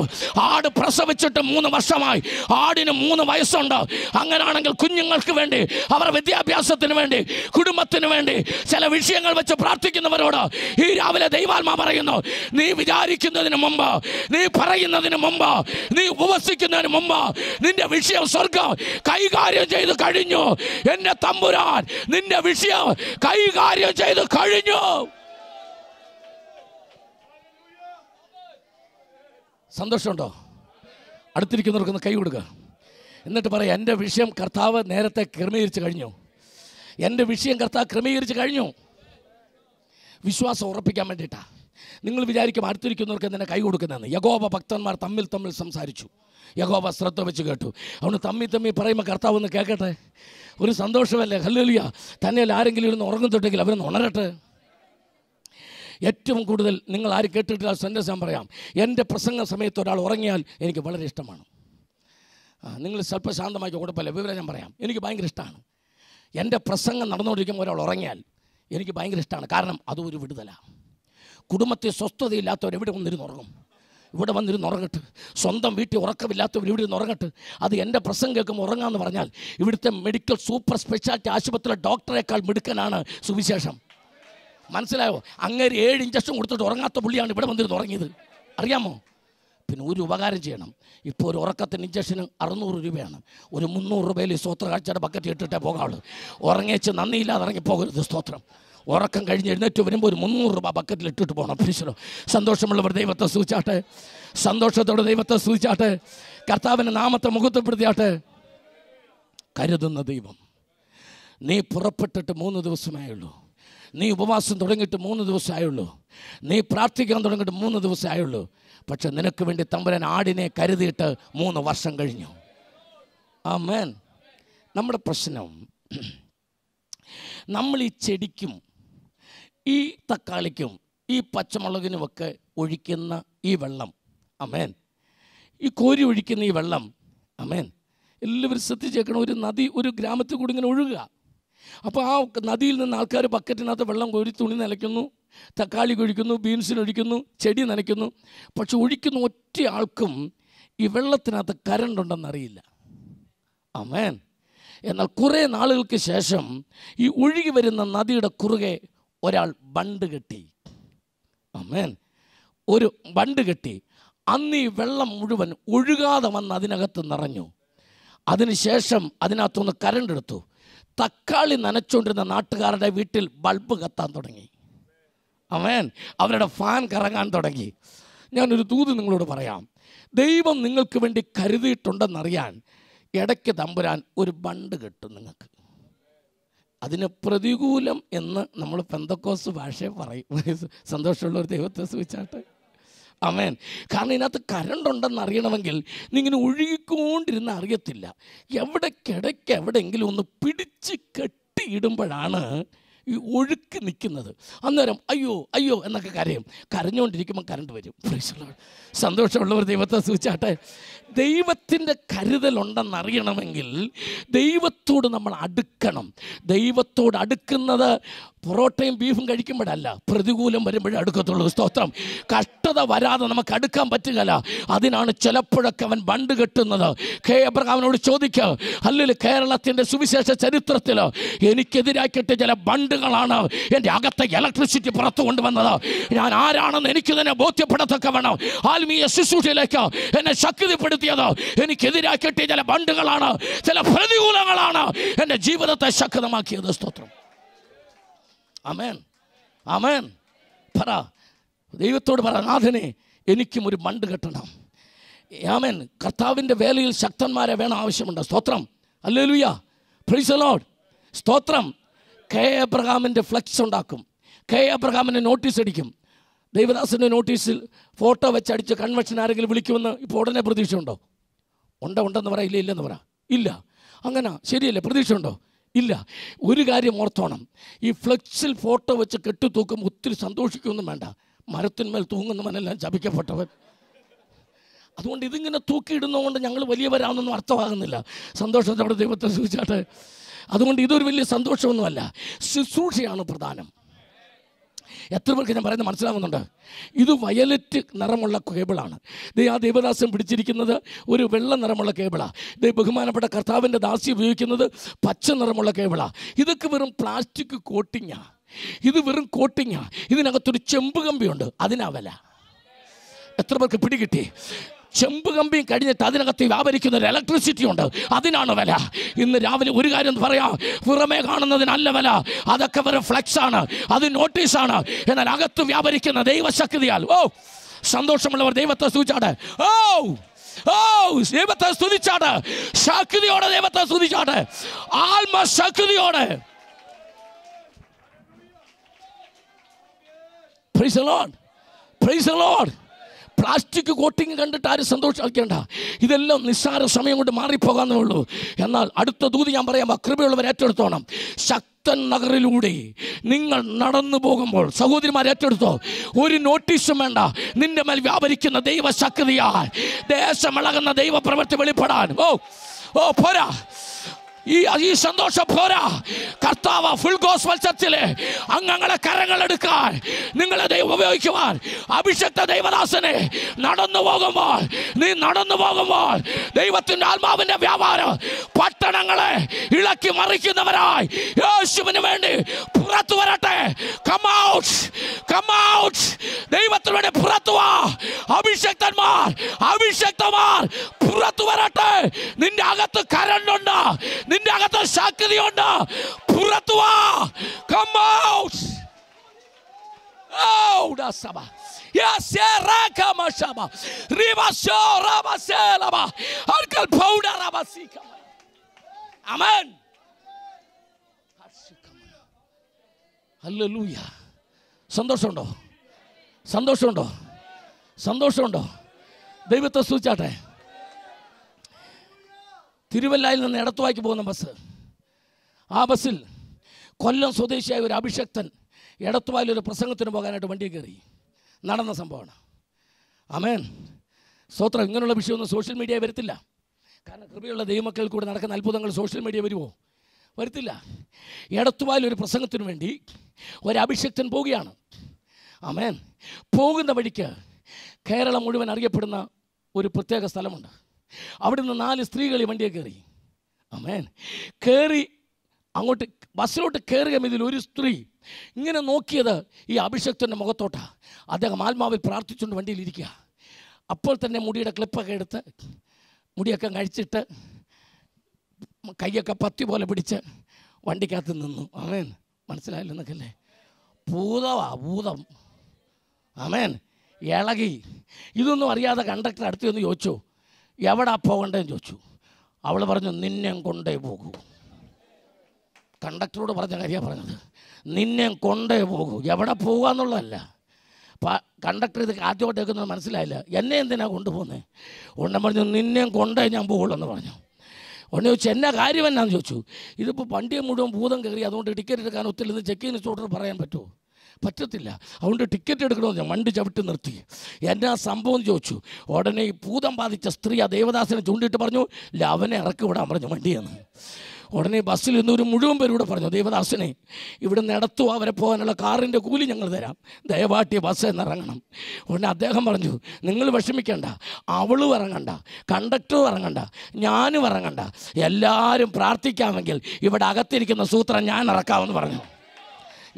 S1: ആട് പ്രസവിച്ചിട്ട് മൂന്ന് വർഷമായി ആടിന് മൂന്ന് വയസ്സുണ്ട് അങ്ങനെയാണെങ്കിൽ കുഞ്ഞുങ്ങൾക്ക് വേണ്ടി അവരുടെ വിദ്യാഭ്യാസത്തിന് വേണ്ടി കുടുംബത്തിന് വേണ്ടി ചില വിഷയങ്ങൾ വെച്ച് പ്രാർത്ഥിക്കുന്നവരോട് ഈ രാവിലെ ദൈവാത്മാ പറയുന്നു നീ വിചാരിക്കുന്നതിന് മുമ്പ് നീ പറയുന്നതിന് മുമ്പ് നീ ഉപസിക്കുന്നതിന് മുമ്പ് നിന്റെ വിഷയം സ്വർഗം കൈകാര്യം ചെയ്ത് കഴിഞ്ഞു എന്നെ തമ്പുരാൻ ഞാൻ നിന്റെ വിഷയം കൈകാര്യം ചെയ്ത് കഴിഞ്ഞു സന്തോഷമുണ്ടോ അടുത്തിരിക്കുന്നവർക്കൊന്ന് കൈ കൊടുക്കുക എന്നിട്ട് പറയാം എൻ്റെ വിഷയം കർത്താവ് നേരത്തെ ക്രമീകരിച്ച് കഴിഞ്ഞു എൻ്റെ വിഷയം കർത്താവ് ക്രമീകരിച്ച് കഴിഞ്ഞു വിശ്വാസം ഉറപ്പിക്കാൻ വേണ്ടിയിട്ടാണ് നിങ്ങൾ വിചാരിക്കും അടുത്തിരിക്കുന്നവർക്ക് തന്നെ കൈ കൊടുക്കുന്നതെന്ന് യഗോപ ഭക്തന്മാർ തമ്മിൽ തമ്മിൽ സംസാരിച്ചു യഗോപ ശ്രദ്ധ വെച്ച് കേട്ടു അവന് തമ്മി തമ്മി പറയുമ്പോൾ കർത്താവ് ഒന്ന് കേൾക്കട്ടെ ഒരു സന്തോഷമല്ലേ ഹല്ലുലിയ തന്നെയല്ല ആരെങ്കിലും ഇരുന്ന് ഉറങ്ങുന്നുണ്ടെങ്കിൽ അവരൊന്ന് ഉണരട്ടെ ഏറ്റവും കൂടുതൽ നിങ്ങൾ ആര് കേട്ടിട്ടില്ല സന്ദേശം പറയാം എൻ്റെ പ്രസംഗ സമയത്ത് ഒരാൾ ഉറങ്ങിയാൽ എനിക്ക് വളരെ ഇഷ്ടമാണ് നിങ്ങൾ സ്വല്പം ശാന്തമാക്കി കുഴപ്പമില്ല വിവരം ഞാൻ പറയാം എനിക്ക് ഭയങ്കര ഇഷ്ടമാണ് എൻ്റെ പ്രസംഗം നടന്നുകൊണ്ടിരിക്കുമ്പോൾ ഒരാൾ ഉറങ്ങിയാൽ എനിക്ക് ഭയങ്കര ഇഷ്ടമാണ് കാരണം അതൊരു വിടുതലാണ് കുടുംബത്തെ സ്വസ്ഥതയില്ലാത്തവരെവിടെ എവിടെ ഉറങ്ങും ഇവിടെ വന്നിരുന്ന് ഉറങ്ങട്ട് സ്വന്തം വീട്ടിൽ ഉറക്കമില്ലാത്തവർ ഇവിടെ ഇരുന്ന് ഉറങ്ങട്ട് അത് എൻ്റെ പ്രസംഗം കേൾക്കുമ്പോൾ ഉറങ്ങാമെന്ന് പറഞ്ഞാൽ ഇവിടുത്തെ മെഡിക്കൽ സൂപ്പർ സ്പെഷ്യാലിറ്റി ആശുപത്രിയിലെ ഡോക്ടറേക്കാൾ മിടുക്കനാണ് സുവിശേഷം മനസ്സിലായോ അങ്ങേര് ഏഴ് ഇഞ്ചക്ഷൻ കൊടുത്തിട്ട് ഉറങ്ങാത്ത പുള്ളിയാണ് ഇവിടെ വന്നിരുന്ന് ഉറങ്ങിയത് അറിയാമോ പിന്നെ ഒരു ഉപകാരം ചെയ്യണം ഇപ്പോൾ ഒരു ഉറക്കത്തിന് ഇഞ്ചക്ഷന് അറുന്നൂറ് രൂപയാണ് ഒരു മുന്നൂറ് രൂപയിൽ സ്തോത്ര കാഴ്ചയുടെ ബക്കറ്റ് ഇട്ടിട്ടേ പോകാവുള്ളൂ ഉറങ്ങിയച്ച് നന്ദിയില്ലാതെ ഇറങ്ങി പോകരുത് സ്തോത്രം ഉറക്കം കഴിഞ്ഞ് എഴുന്നേറ്റ് വരുമ്പോൾ ഒരു മുന്നൂറ് രൂപ ബക്കറ്റിൽ ഇട്ടിട്ട് പോകണം പിരിശലോ സന്തോഷമുള്ളവർ ദൈവത്തെ സൂചിച്ചാട്ടെ സന്തോഷത്തോടെ ദൈവത്തെ സൂചിച്ചാട്ടെ കർത്താവിൻ്റെ നാമത്തെ മുഖത്തപ്പെടുത്തിയാട്ടെ കരുതുന്ന ദൈവം നീ പുറപ്പെട്ടിട്ട് മൂന്ന് ദിവസമേ ഉള്ളൂ നീ ഉപവാസം തുടങ്ങിയിട്ട് മൂന്ന് ദിവസമായുള്ളൂ നീ പ്രാർത്ഥിക്കാൻ തുടങ്ങിയിട്ട് മൂന്ന് ദിവസമായുള്ളൂ പക്ഷെ നിനക്ക് വേണ്ടി തമ്പുരൻ ആടിനെ കരുതിയിട്ട് മൂന്ന് വർഷം കഴിഞ്ഞു ആ മേൻ നമ്മുടെ പ്രശ്നം നമ്മൾ ഈ ചെടിക്കും ഈ തക്കാളിക്കും ഈ പച്ചമുളകിനുമൊക്കെ ഒഴിക്കുന്ന ഈ വെള്ളം അമേൻ ഈ കോരി ഒഴിക്കുന്ന ഈ വെള്ളം അമേൻ എല്ലാവരും ശ്രദ്ധിച്ചേക്കണം ഒരു നദി ഒരു ഗ്രാമത്തിൽ കൂടി ഇങ്ങനെ ഒഴുകുക അപ്പോൾ ആ നദിയിൽ നിന്ന് ആൾക്കാർ ബക്കറ്റിനകത്ത് വെള്ളം കോരി തുണി നനയ്ക്കുന്നു തക്കാളി ഒഴിക്കുന്നു ബീൻസിനൊഴിക്കുന്നു ചെടി നനയ്ക്കുന്നു പക്ഷെ ഒഴിക്കുന്ന ഒറ്റ ആൾക്കും ഈ വെള്ളത്തിനകത്ത് കറണ്ട് ഉണ്ടെന്നറിയില്ല അമേൻ എന്നാൽ കുറേ നാളുകൾക്ക് ശേഷം ഈ ഒഴുകി വരുന്ന നദിയുടെ കുറുകെ ഒരാൾ ബണ്ട് കെട്ടി അമ്മേൻ ഒരു ബണ്ട് കെട്ടി അന്ന് ഈ വെള്ളം മുഴുവൻ ഒഴുകാതെ വന്ന് അതിനകത്ത് നിറഞ്ഞു അതിനുശേഷം അതിനകത്തുനിന്ന് കരണ്ട് എടുത്തു തക്കാളി നനച്ചുകൊണ്ടിരുന്ന നാട്ടുകാരുടെ വീട്ടിൽ ബൾബ് കത്താൻ തുടങ്ങി അമേൻ അവരുടെ ഫാൻ കറങ്ങാൻ തുടങ്ങി ഞാനൊരു തൂത് നിങ്ങളോട് പറയാം ദൈവം നിങ്ങൾക്ക് വേണ്ടി കരുതിയിട്ടുണ്ടെന്നറിയാൻ ഇടയ്ക്ക് തമ്പുരാൻ ഒരു ബണ്ട് കെട്ടും നിങ്ങൾക്ക് അതിന് പ്രതികൂലം എന്ന് നമ്മൾ പെന്തക്കോസ് ഭാഷയെ പറയും *laughs* സന്തോഷമുള്ള ഒരു ദൈവത്തെ സൂചിച്ചാട്ട് അമേൻ കാരണം ഇതിനകത്ത് കറണ്ട് ഉണ്ടെന്ന് അറിയണമെങ്കിൽ നിങ്ങനെ ഒഴുകിക്കൊണ്ടിരുന്ന അറിയത്തില്ല എവിടെ കിടയ്ക്ക് എവിടെയെങ്കിലും ഒന്ന് പിടിച്ച് കെട്ടിയിടുമ്പോഴാണ് ഒഴുക്കി നിൽക്കുന്നത് അന്നേരം അയ്യോ അയ്യോ എന്നൊക്കെ കരയും കരഞ്ഞുകൊണ്ടിരിക്കുമ്പോൾ കറണ്ട് വരും സന്തോഷമുള്ളവർ ദൈവത്തെ സൂചിച്ചാട്ടെ ദൈവത്തിൻ്റെ കരുതലുണ്ടെന്നറിയണമെങ്കിൽ ദൈവത്തോട് നമ്മൾ അടുക്കണം ദൈവത്തോട് അടുക്കുന്നത് പൊറോട്ടയും ബീഫും കഴിക്കുമ്പോഴല്ല പ്രതികൂലം വരുമ്പോഴേ അടുക്കത്തുള്ളൂ സ്തോത്രം കഷ്ടത വരാതെ നമുക്ക് അടുക്കാൻ പറ്റുകയല്ല അതിനാണ് ചിലപ്പോഴൊക്കെ അവൻ ബണ്ട് കെട്ടുന്നത് കെ എബ്രഹാമിനോട് ചോദിക്കുക അല്ലെങ്കിൽ കേരളത്തിൻ്റെ സുവിശേഷ ചരിത്രത്തിൽ എനിക്കെതിരാക്കിയിട്ട് ചില ബണ്ട് കറണ്ടുകളാണ് എൻ്റെ അകത്ത് ഇലക്ട്രിസിറ്റി പുറത്തു കൊണ്ടുവന്നത് ഞാൻ ആരാണെന്ന് എനിക്ക് തന്നെ ബോധ്യപ്പെടത്തക്ക വേണം ആത്മീയ ശുശ്രൂഷയിലേക്ക് എന്നെ ശക്തിപ്പെടുത്തിയത് എനിക്കെതിരായി കിട്ടിയ ചില ബണ്ടുകളാണ് ചില പ്രതികൂലങ്ങളാണ് എൻ്റെ ജീവിതത്തെ ശക്തമാക്കിയത് സ്തോത്രം അമേൻ അമേൻ പറ ദൈവത്തോട് പറ നാഥനെ എനിക്കും ഒരു മണ്ട് കെട്ടണം ആമേൻ കർത്താവിൻ്റെ വേലയിൽ ശക്തന്മാരെ വേണം ആവശ്യമുണ്ട് സ്തോത്രം അല്ലേ ലുയ്യ പ്രീസ് ലോഡ് സ്തോത്രം കെ അബ്രഹാമിൻ്റെ ഫ്ലക്സ് ഉണ്ടാക്കും കെ അബ്രഹാമിൻ്റെ നോട്ടീസ് അടിക്കും ദേവദാസിൻ്റെ നോട്ടീസിൽ ഫോട്ടോ വെച്ച് അടിച്ച് കൺവെൻഷൻ ആരെങ്കിലും വിളിക്കുമെന്ന് ഇപ്പോൾ ഉടനെ പ്രതീക്ഷ ഉണ്ടോ ഉണ്ടെന്ന് പറയാം ഇല്ല ഇല്ലെന്ന് പറയാം ഇല്ല അങ്ങനെ ശരിയല്ലേ ഉണ്ടോ ഇല്ല ഒരു കാര്യം ഓർത്തോണം ഈ ഫ്ലെക്സിൽ ഫോട്ടോ വെച്ച് തൂക്കും ഒത്തിരി സന്തോഷിക്കൊന്നും വേണ്ട മരത്തിന്മേൽ മനെല്ലാം ചപിക്കപ്പെട്ടവൻ അതുകൊണ്ട് ഇതിങ്ങനെ തൂക്കിയിടുന്നതുകൊണ്ട് ഞങ്ങൾ വലിയവരാണെന്നൊന്നും അർത്ഥമാകുന്നില്ല സന്തോഷത്തോടെ ദൈവത്തെ സൂചിച്ചാട്ടെ അതുകൊണ്ട് ഇതൊരു വലിയ സന്തോഷമൊന്നുമല്ല ശുശ്രൂഷയാണ് പ്രധാനം എത്ര പേർക്ക് ഞാൻ പറയുന്നത് മനസ്സിലാവുന്നുണ്ട് ഇത് വയലറ്റ് നിറമുള്ള കേബിളാണ് ദൈ ആ ദേവദാസൻ പിടിച്ചിരിക്കുന്നത് ഒരു വെള്ള നിറമുള്ള കേബിളാണ് ദൈ ബഹുമാനപ്പെട്ട കർത്താവിൻ്റെ ദാസി ഉപയോഗിക്കുന്നത് പച്ച നിറമുള്ള കേബിളാണ് ഇതൊക്കെ വെറും പ്ലാസ്റ്റിക് കോട്ടിങ്ങാണ് ഇത് വെറും കോട്ടിങ്ങാണ് ഇതിനകത്തൊരു ചെമ്പ് കമ്പിയുണ്ട് അതിനാവല എത്ര പേർക്ക് പിടികിട്ടി ചെമ്പ് കമ്പി കഴിഞ്ഞിട്ട് അതിനകത്ത് വ്യാപരിക്കുന്ന ഒരു ഇലക്ട്രിസിറ്റി ഉണ്ട് അതിനാണ് വില ഇന്ന് രാവിലെ ഒരു കാര്യം പറയാം പുറമേ കാണുന്നതിനല്ല വില അതൊക്കെ വെറും ആണ് അത് നോട്ടീസാണ് എന്നാൽ അകത്ത് വ്യാപരിക്കുന്ന ദൈവശക്തിയാൽ ഓ സന്തോഷമുള്ളവർ ദൈവത്തെ സൂചിച്ചാട് ഓ ഓ ദൈവത്തെ സ്തുതിച്ചാട് ശക്തിയോടെ ദൈവത്തെ സ്തുതിച്ചാട് ആത്മശക്തിയോടെ Praise the Lord. Praise the Lord. Plastic coating കണ്ടിട്ട് ആരും സന്തോഷിക്കേണ്ട ഇതെല്ലാം നിസ്സാര സമയം കൊണ്ട് മാറിപ്പോകാന്നേ ഉള്ളൂ എന്നാൽ അടുത്ത ദൂതി ഞാൻ പറയാം കൃപയുള്ളവർ ഏറ്റെടുത്തോണം ശക്തൻ നഗറിലൂടെ നിങ്ങൾ നടന്നു പോകുമ്പോൾ സഹോദരിമാർ ഏറ്റെടുത്തോ ഒരു നോട്ടീസും വേണ്ട നിന്റെ മേൽ വ്യാപരിക്കുന്ന ദൈവശക്തിയാൽ ദേശമിളകുന്ന ദൈവപ്രവൃത്തി വെളിപ്പെടാൻ ഓ ഓ പോരാ ഈ ഈ സന്തോഷ പോരാ കർത്താവ് ഫുൾ ഗോസ് മത്സരത്തിലെ അംഗങ്ങളെ എടുക്കാൻ നിങ്ങളെ ദൈവം ഉപയോഗിക്കുവാൻ അഭിഷക്ത ദൈവദാസനെ നടന്നു പോകുമ്പോൾ നീ നടന്നു പോകുമ്പോൾ ദൈവത്തിൻ്റെ ആത്മാവിൻ്റെ വ്യാപാരം പട്ടണങ്ങളെ ഇളക്കി മറിക്കുന്നവരായി യേശുവിന് വേണ്ടി പുറത്തു വരട്ടെ കമൗട്ട് കമൗട്ട് ദൈവത്തിന് വേണ്ടി പുറത്തു വാ അഭിഷക്തന്മാർ അഭിഷക്തമാർ പുറത്തു വരട്ടെ നിന്റെ അകത്ത് കരണ്ടുണ്ട് നിന്റെ അകത്ത് ശാക്തിയുണ്ട് പുറത്തു വാ കം ഔട്ട് ഔട്ട് സഭ അമൻ അല്ലൂയ സന്തോഷമുണ്ടോ സന്തോഷമുണ്ടോ സന്തോഷമുണ്ടോ ദൈവത്തെ സൂചാട്ടെ തിരുവല്ലയിൽ നിന്ന് എടത്തുവായ്ക്ക് പോകുന്ന ബസ് ആ ബസ്സിൽ കൊല്ലം സ്വദേശിയായ ഒരു അഭിഷക്തൻ ഇടത്തുവായിൽ ഒരു പ്രസംഗത്തിന് പോകാനായിട്ട് വണ്ടി കയറി നടന്ന സംഭവമാണ് അമേൻ സ്തോത്രം ഇങ്ങനെയുള്ള വിഷയമൊന്നും സോഷ്യൽ മീഡിയ വരത്തില്ല കാരണം കൃപയുള്ള ദൈവമക്കൾ കൂടെ നടക്കുന്ന അത്ഭുതങ്ങൾ സോഷ്യൽ മീഡിയ വരുമോ വരത്തില്ല ഇടത്തുവായിൽ ഒരു പ്രസംഗത്തിന് വേണ്ടി ഒരു അഭിഷക്തൻ പോവുകയാണ് അമേൻ പോകുന്ന വഴിക്ക് കേരളം മുഴുവൻ അറിയപ്പെടുന്ന ഒരു പ്രത്യേക സ്ഥലമുണ്ട് അവിടെ നിന്ന് നാല് സ്ത്രീകൾ ഈ വണ്ടിയെ കയറി അമേൻ കയറി അങ്ങോട്ട് ബസ്സിലോട്ട് കയറുക ഇതിൽ ഒരു സ്ത്രീ ഇങ്ങനെ നോക്കിയത് ഈ അഭിഷക്തൻ്റെ മുഖത്തോട്ടാണ് അദ്ദേഹം ആത്മാവിൽ പ്രാർത്ഥിച്ചുകൊണ്ട് വണ്ടിയിലിരിക്കുക അപ്പോൾ തന്നെ മുടിയുടെ ക്ലിപ്പൊക്കെ എടുത്ത് മുടിയൊക്കെ കഴിച്ചിട്ട് കൈയൊക്കെ പത്തി പോലെ പിടിച്ച് വണ്ടിക്കകത്ത് നിന്നു അമേൻ മനസ്സിലായില്ലെന്നൊക്കെ അല്ലേ ഭൂതവാ ഭൂതം അമേൻ ഇളകി ഇതൊന്നും അറിയാതെ കണ്ടക്ടർ അടുത്ത് ചെന്ന് ചോദിച്ചു എവിടാ പോകണ്ടെന്ന് ചോദിച്ചു അവൾ പറഞ്ഞു നിന്നെ കൊണ്ടേ പോകൂ കണ്ടക്ടറോട് പറഞ്ഞ കാര്യമാണ് പറഞ്ഞത് നിന്നെ കൊണ്ടേ പോകൂ എവിടെ പോകുക എന്നുള്ളതല്ല കണ്ടക്ടർ ഇത് ആദ്യമായിട്ട് കേൾക്കുന്നത് മനസ്സിലായില്ല എന്നെ എന്തിനാണ് കൊണ്ടുപോകുന്നത് ഉണ്ണം പറഞ്ഞു നിന്നെ കൊണ്ടേ ഞാൻ പോകുള്ളൂ എന്ന് പറഞ്ഞു ഉടനെ ചോദിച്ചു എന്നാ കാര്യം എന്നാന്ന് ചോദിച്ചു ഇതിപ്പോൾ വണ്ടിയെ മുഴുവൻ ഭൂതം കയറി അതുകൊണ്ട് ടിക്കറ്റ് എടുക്കാൻ ഒത്തിരി ചെക്കിങ് ഇൻസ്ട്രൂട്ടർ പറയാൻ പറ്റുമോ പറ്റത്തില്ല അതുകൊണ്ട് ടിക്കറ്റ് എടുക്കണമെന്ന് ഞാൻ വണ്ടി ചവിട്ടി നിർത്തി എന്നാ സംഭവം ചോദിച്ചു ഉടനെ ഈ ഭൂതം ബാധിച്ച സ്ത്രീ ആ ദേവദാസനെ ചൂണ്ടിയിട്ട് പറഞ്ഞു ഇല്ല അവനെ ഇറക്കി വിടാൻ പറഞ്ഞു വണ്ടിയെന്ന് ഉടനെ ബസ്സിൽ ഒരു മുഴുവൻ പേരൂടെ പറഞ്ഞു ദേവദാസനെ ഇവിടെ നടത്തു അവരെ പോകാനുള്ള കാറിൻ്റെ കൂലി ഞങ്ങൾ തരാം ദയവാട്ടി ബസ് ഇറങ്ങണം ഉടനെ അദ്ദേഹം പറഞ്ഞു നിങ്ങൾ വിഷമിക്കേണ്ട അവളും ഇറങ്ങണ്ട കണ്ടക്ടറും ഇറങ്ങണ്ട ഞാനും ഇറങ്ങണ്ട എല്ലാവരും പ്രാർത്ഥിക്കാമെങ്കിൽ ഇവിടെ അകത്തിരിക്കുന്ന സൂത്രം ഞാൻ ഇറക്കാമെന്ന് പറഞ്ഞു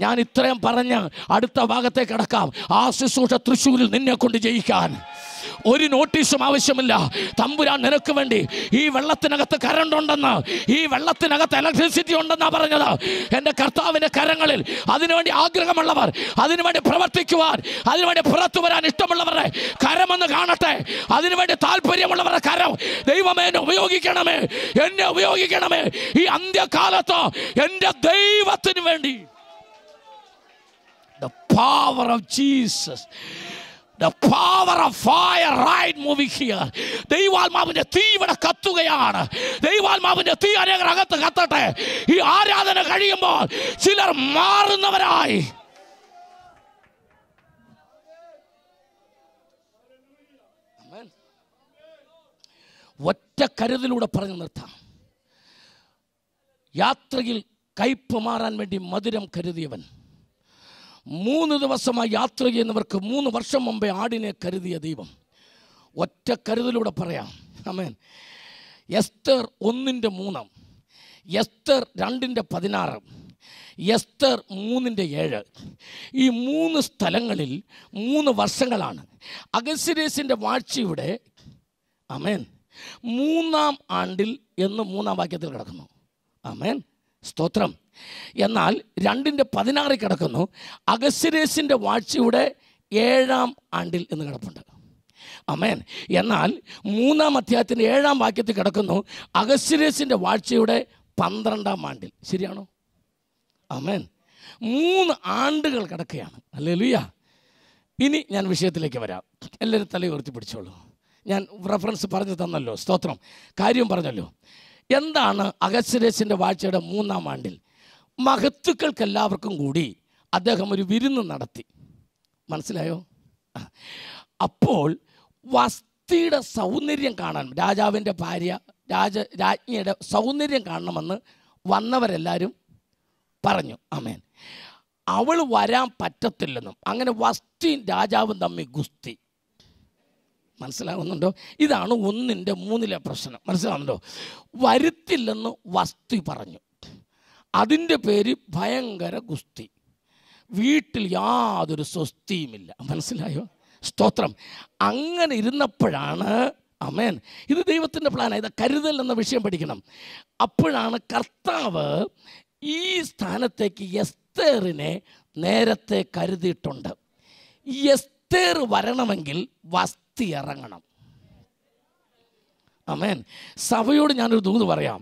S1: ഞാൻ ഇത്രയും പറഞ്ഞ് അടുത്ത ഭാഗത്തേക്ക് കടക്കാം ആ ശുശ്രൂഷ തൃശ്ശൂരിൽ നിന്നെ കൊണ്ട് ജയിക്കാൻ ഒരു നോട്ടീസും ആവശ്യമില്ല തമ്പുരാൻ നിനക്ക് വേണ്ടി ഈ വെള്ളത്തിനകത്ത് കറണ്ട് ഉണ്ടെന്ന് ഈ വെള്ളത്തിനകത്ത് ഇലക്ട്രിസിറ്റി ഉണ്ടെന്നാണ് പറഞ്ഞത് എൻ്റെ കർത്താവിൻ്റെ കരങ്ങളിൽ അതിനുവേണ്ടി ആഗ്രഹമുള്ളവർ അതിനുവേണ്ടി പ്രവർത്തിക്കുവാൻ അതിനുവേണ്ടി പുറത്തു വരാൻ ഇഷ്ടമുള്ളവരുടെ കരമെന്ന് കാണട്ടെ അതിനുവേണ്ടി താല്പര്യമുള്ളവരുടെ കരം ദൈവമേ എന്നെ ഉപയോഗിക്കണമേ എന്നെ ഉപയോഗിക്കണമേ ഈ അന്ത്യകാലത്തോ എൻ്റെ ദൈവത്തിന് വേണ്ടി power of Jesus. The power of fire right moving here. ദൈവാത്മാവിന്റെ തീ ഇവിടെ കത്തുകയാണ് ദൈവാത്മാവിന്റെ തീ അനേകർ അകത്ത് കത്തട്ടെ ഈ ആരാധന കഴിയുമ്പോൾ ചിലർ മാറുന്നവരായി ഒറ്റ കരുതിലൂടെ പറഞ്ഞു നിർത്താം യാത്രയിൽ കയ്പ് മാറാൻ വേണ്ടി മധുരം കരുതിയവൻ മൂന്ന് ദിവസമായി യാത്ര ചെയ്യുന്നവർക്ക് മൂന്ന് വർഷം മുമ്പേ ആടിനെ കരുതിയ ദൈവം ഒറ്റ കരുതലൂടെ പറയാം അമേൻ എസ്തർ ഒന്നിൻ്റെ മൂന്ന് എസ്തർ രണ്ടിൻ്റെ പതിനാറ് എസ്തർ മൂന്നിൻ്റെ ഏഴ് ഈ മൂന്ന് സ്ഥലങ്ങളിൽ മൂന്ന് വർഷങ്ങളാണ് അഗസിരേസിൻ്റെ വാഴ്ചയുടെ അമേൻ മൂന്നാം ആണ്ടിൽ എന്ന് മൂന്നാം വാക്യത്തിൽ കിടക്കുന്നു അമേൻ സ്തോത്രം എന്നാൽ രണ്ടിൻ്റെ പതിനാറിൽ കിടക്കുന്നു അഗസ്യരേസിൻ്റെ വാഴ്ചയുടെ ഏഴാം ആണ്ടിൽ എന്ന് കിടപ്പുണ്ട് അമേൻ എന്നാൽ മൂന്നാം അധ്യായത്തിൻ്റെ ഏഴാം വാക്യത്തിൽ കിടക്കുന്നു അഗസ്യരേസിൻ്റെ വാഴ്ചയുടെ പന്ത്രണ്ടാം ആണ്ടിൽ ശരിയാണോ അമേൻ മൂന്ന് ആണ്ടുകൾ കിടക്കുകയാണ് അല്ലേ ലുയ്യ ഇനി ഞാൻ വിഷയത്തിലേക്ക് വരാം എല്ലാവരും തല ഉയർത്തി പിടിച്ചോളൂ ഞാൻ റെഫറൻസ് പറഞ്ഞു തന്നല്ലോ സ്തോത്രം കാര്യം പറഞ്ഞല്ലോ എന്താണ് അഗസ്തരേസിൻ്റെ വാഴ്ചയുടെ മൂന്നാം ആണ്ടിൽ എല്ലാവർക്കും കൂടി അദ്ദേഹം ഒരു വിരുന്ന് നടത്തി മനസ്സിലായോ അപ്പോൾ വസ്തിയുടെ സൗന്ദര്യം കാണാൻ രാജാവിൻ്റെ ഭാര്യ രാജ രാജ്ഞിയുടെ സൗന്ദര്യം കാണണമെന്ന് വന്നവരെല്ലാവരും പറഞ്ഞു അമേൻ അവൾ വരാൻ പറ്റത്തില്ലെന്നും അങ്ങനെ വസ്തിയും രാജാവും തമ്മിൽ ഗുസ്തി മനസ്സിലാകുന്നുണ്ടോ ഇതാണ് ഒന്നിൻ്റെ മൂന്നിലെ പ്രശ്നം മനസ്സിലാകുന്നുണ്ടോ വരുത്തില്ലെന്ന് വസ്തു പറഞ്ഞു അതിൻ്റെ പേര് ഭയങ്കര ഗുസ്തി വീട്ടിൽ യാതൊരു സ്വസ്തിയുമില്ല മനസ്സിലായോ സ്തോത്രം അങ്ങനെ ഇരുന്നപ്പോഴാണ് അമേൻ ഇത് ദൈവത്തിൻ്റെ പ്ലാനാണ് ഇതാ കരുതൽ എന്ന വിഷയം പഠിക്കണം അപ്പോഴാണ് കർത്താവ് ഈ സ്ഥാനത്തേക്ക് എസ്തേറിനെ നേരത്തെ കരുതിയിട്ടുണ്ട് എസ്തേർ വരണമെങ്കിൽ വസ്തു ശക്തി ഇറങ്ങണം അമേൻ സഭയോട് ഞാനൊരു ദൂത് പറയാം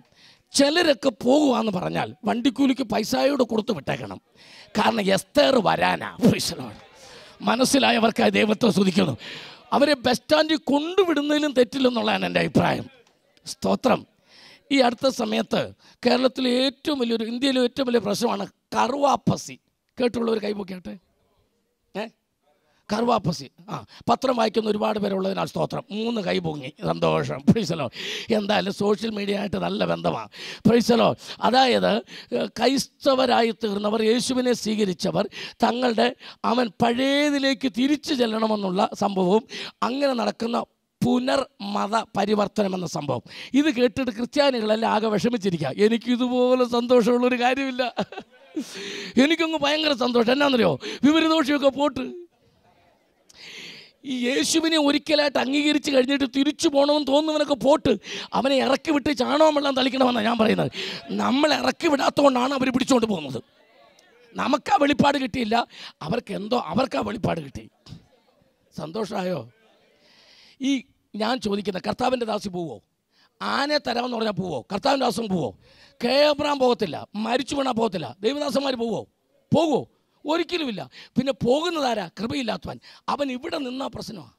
S1: ചിലരൊക്കെ പോകുകയെന്ന് പറഞ്ഞാൽ വണ്ടിക്കൂലിക്ക് പൈസയോട് കൊടുത്തു വിട്ടേക്കണം കാരണം എസ്തേർ വരാനാ പ്രശ്നമാണ് മനസ്സിലായവർക്കായി ദൈവത്തെ സ്തുതിക്കുന്നു അവരെ ബസ് സ്റ്റാൻഡിൽ കൊണ്ടുവിടുന്നതിലും തെറ്റില്ലെന്നുള്ളതാണ് എൻ്റെ അഭിപ്രായം സ്തോത്രം ഈ അടുത്ത സമയത്ത് കേരളത്തിലെ ഏറ്റവും വലിയൊരു ഇന്ത്യയിലെ ഏറ്റവും വലിയ പ്രശ്നമാണ് കറുവാപ്പസി കേട്ടുള്ളവർ കൈപോക്കിയാട്ടെ ഏ കറുവാപ്പസി ആ പത്രം വായിക്കുന്ന ഒരുപാട് പേരുള്ളതിനാൽ സ്തോത്രം മൂന്ന് കൈ പൊങ്ങി സന്തോഷം പ്രൈസലോ എന്തായാലും സോഷ്യൽ മീഡിയ ആയിട്ട് നല്ല ബന്ധമാണ് പ്രൈസലോ അതായത് ക്രൈസ്തവരായി തീർന്നവർ യേശുവിനെ സ്വീകരിച്ചവർ തങ്ങളുടെ അവൻ പഴയതിലേക്ക് തിരിച്ചു ചെല്ലണമെന്നുള്ള സംഭവവും അങ്ങനെ നടക്കുന്ന പുനർമത പരിവർത്തനം എന്ന സംഭവം ഇത് കേട്ടിട്ട് ക്രിസ്ത്യാനികളെല്ലാം ആകെ വിഷമിച്ചിരിക്കുക എനിക്കിതുപോലെ സന്തോഷമുള്ളൊരു കാര്യമില്ല എനിക്കൊന്ന് ഭയങ്കര സന്തോഷം എന്നാന്നറിയോ വിവരദോഷിയൊക്കെ പോട്ട് ഈ യേശുവിനെ ഒരിക്കലായിട്ട് അംഗീകരിച്ച് കഴിഞ്ഞിട്ട് തിരിച്ചു പോകണമെന്ന് തോന്നുന്നവനൊക്കെ പോട്ട് അവനെ ഇറക്കി വിട്ട് വെള്ളം തളിക്കണമെന്നാണ് ഞാൻ പറയുന്നത് നമ്മൾ ഇറക്കി വിടാത്തതുകൊണ്ടാണ് അവർ പിടിച്ചുകൊണ്ട് പോകുന്നത് നമുക്ക് ആ വെളിപ്പാട് കിട്ടിയില്ല അവർക്ക് എന്തോ അവർക്ക് ആ വെളിപ്പാട് കിട്ടി സന്തോഷമായോ ഈ ഞാൻ ചോദിക്കുന്ന കർത്താവിൻ്റെ ദാസി പോവോ ആനെ തരാമെന്ന് പറഞ്ഞാൽ പോവോ കർത്താവിൻ്റെ ദാസം പോവോ കേബ്രാൻ പോകത്തില്ല മരിച്ചു വേണാൻ പോകത്തില്ല ദൈവദാസന്മാർ പോവോ പോകുമോ ഒരിക്കലുമില്ല പിന്നെ പോകുന്നതാരാ കൃപയില്ലാത്തവൻ അവൻ ഇവിടെ നിന്നാ പ്രശ്നമാണ്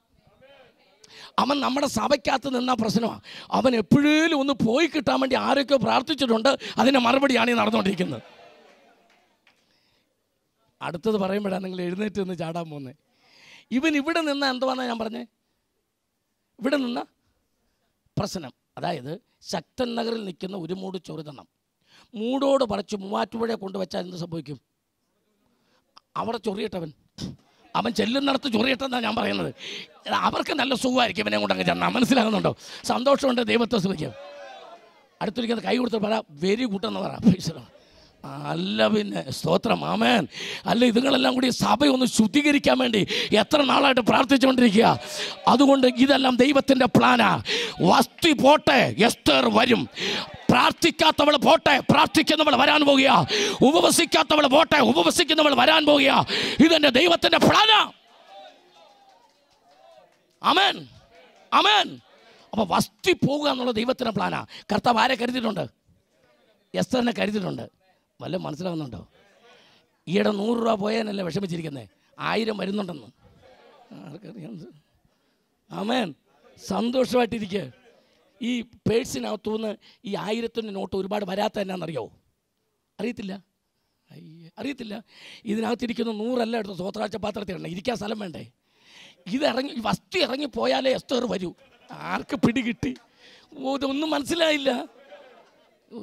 S1: അവൻ നമ്മുടെ സഭയ്ക്കകത്ത് നിന്നാ പ്രശ്നമാണ് അവൻ എപ്പോഴേലും ഒന്ന് പോയി കിട്ടാൻ വേണ്ടി ആരൊക്കെ പ്രാർത്ഥിച്ചിട്ടുണ്ട് അതിൻ്റെ മറുപടിയാണ് ഈ നടന്നുകൊണ്ടിരിക്കുന്നത് അടുത്തത് പറയുമ്പോഴാണ് നിങ്ങൾ എഴുന്നേറ്റ് നിന്ന് ചാടാൻ പോകുന്നത് ഇവൻ ഇവിടെ നിന്ന എന്തുവാന്നാണ് ഞാൻ പറഞ്ഞേ ഇവിടെ നിന്ന പ്രശ്നം അതായത് ശക്തൻ നഗറിൽ നിൽക്കുന്ന ഒരു മൂട് ചെറുതെണ്ണം മൂടോട് പറിച്ച് മൂവാറ്റുപുഴയെ കൊണ്ടുവച്ചാൽ എന്ത് സംഭവിക്കും അവിടെ ചൊറിയിട്ടവൻ അവൻ ചെല്ലുന്നിടത്ത് ചൊറിയിട്ടെന്നാണ് ഞാൻ പറയുന്നത് അവർക്ക് നല്ല സുഖമായിരിക്കും ഇവനെ കൊണ്ട് അങ്ങ് ചെന്നാൽ മനസ്സിലാകുന്നുണ്ടോ സന്തോഷമുണ്ട് ദൈവത്തെ ശ്രമിക്കാം അടുത്തൊരിക്കൽ കൈ കൊടുത്ത് പറ വെരി കൂട്ടെന്ന് പറ പൈസ അല്ല പിന്നെ സ്തോത്രം ആമേൻ അല്ല ഇതുങ്ങളെല്ലാം കൂടി സഭയൊന്ന് ഒന്ന് ശുദ്ധീകരിക്കാൻ വേണ്ടി എത്ര നാളായിട്ട് പ്രാർത്ഥിച്ചുകൊണ്ടിരിക്കുക അതുകൊണ്ട് ഇതെല്ലാം ദൈവത്തിൻ്റെ പ്ലാനാ വസ്തു പോട്ടെ എസ്തർ വരും പ്രാർത്ഥിക്കാത്തവൾ പോട്ടെ പ്രാർത്ഥിക്കുന്നവൾ വരാൻ പോകുക ഉപവസിക്കാത്തവൾ പോട്ടെ ഉപവസിക്കുന്നവൾ വരാൻ പോകുക ഇതെൻ്റെ ദൈവത്തിൻ്റെ പ്ലാനാ അമേൻ അമേൻ അപ്പോൾ വസ്തി പോകുക എന്നുള്ള ദൈവത്തിൻ്റെ പ്ലാനാ കർത്താവ് ആരെ കരുതിയിട്ടുണ്ട് എസ്തറിനെ കരുതിയിട്ടുണ്ട് വല്ല മനസ്സിലാവുന്നുണ്ടോ ഈയിടെ നൂറ് രൂപ പോയാനല്ലേ വിഷമിച്ചിരിക്കുന്നത് ആയിരം വരുന്നുണ്ടെന്ന് ആർക്കറിയാം ആമേൻ സന്തോഷമായിട്ടിരിക്കുക ഈ പേഴ്സിനകത്തുനിന്ന് ഈ ആയിരത്തിൻ്റെ നോട്ട് ഒരുപാട് വരാത്ത എന്നാണെന്നറിയോ അറിയത്തില്ല അറിയത്തില്ല ഇതിനകത്തിരിക്കുന്ന നൂറല്ല എടുത്ത് പാത്രത്തിൽ പാത്രത്തിലാണ് ഇരിക്കാൻ സ്ഥലം വേണ്ടേ ഇത് ഇറങ്ങി വസ്തു ഇറങ്ങി പോയാലേ എസ്തേർ വരൂ ആർക്ക് പിടികിട്ടി ഒന്നും മനസ്സിലായില്ല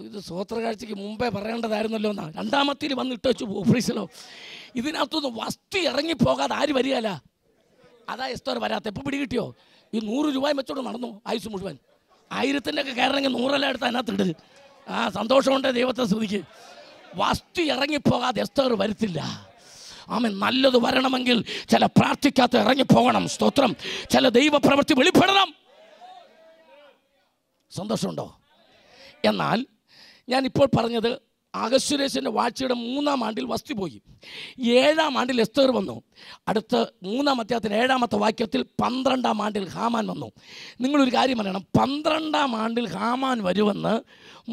S1: ഇത് സ്വോത്രകാഴ്ചയ്ക്ക് മുമ്പേ പറയേണ്ടതായിരുന്നല്ലോ എന്നാ രണ്ടാമത്തിൽ വന്നിട്ട് വെച്ചു ഓഫീസിലോ ഇതിനകത്തുനിന്ന് വസ്തു ഇറങ്ങിപ്പോകാതെ ആര് വരികയല്ല അതാ എസ്തോർ വരാത്ത എപ്പോൾ പിടികിട്ടിയോ ഈ നൂറ് രൂപയും വെച്ചോട്ട് നടന്നു ആയുസ് മുഴുവൻ ആയിരത്തിൻ്റെ ഒക്കെ കയറണമെങ്കിൽ നൂറെല്ലാം എടുത്ത് അതിനകത്തിട്ട് ആ സന്തോഷമുണ്ട് ദൈവത്തെ സ്തുതിക്ക് വസ്തു ഇറങ്ങിപ്പോകാതെ എസ്തോർ വരുത്തില്ല ആമൻ നല്ലത് വരണമെങ്കിൽ ചില പ്രാർത്ഥിക്കാത്ത ഇറങ്ങിപ്പോകണം സ്തോത്രം ചില ദൈവ പ്രവൃത്തി വെളിപ്പെടണം സന്തോഷമുണ്ടോ എന്നാൽ ഞാനിപ്പോൾ പറഞ്ഞത് അഗസ്വരേശൻ്റെ വാഴ്ചയുടെ മൂന്നാം ആണ്ടിൽ വസ്തു പോയി ഏഴാം ആണ്ടിൽ എസ്തേർ വന്നു അടുത്ത മൂന്നാം അധ്യായത്തിൽ ഏഴാമത്തെ വാക്യത്തിൽ പന്ത്രണ്ടാം ആണ്ടിൽ ഹാമാൻ വന്നു നിങ്ങളൊരു കാര്യം പറയണം പന്ത്രണ്ടാം ആണ്ടിൽ ഹാമാൻ വരുമെന്ന്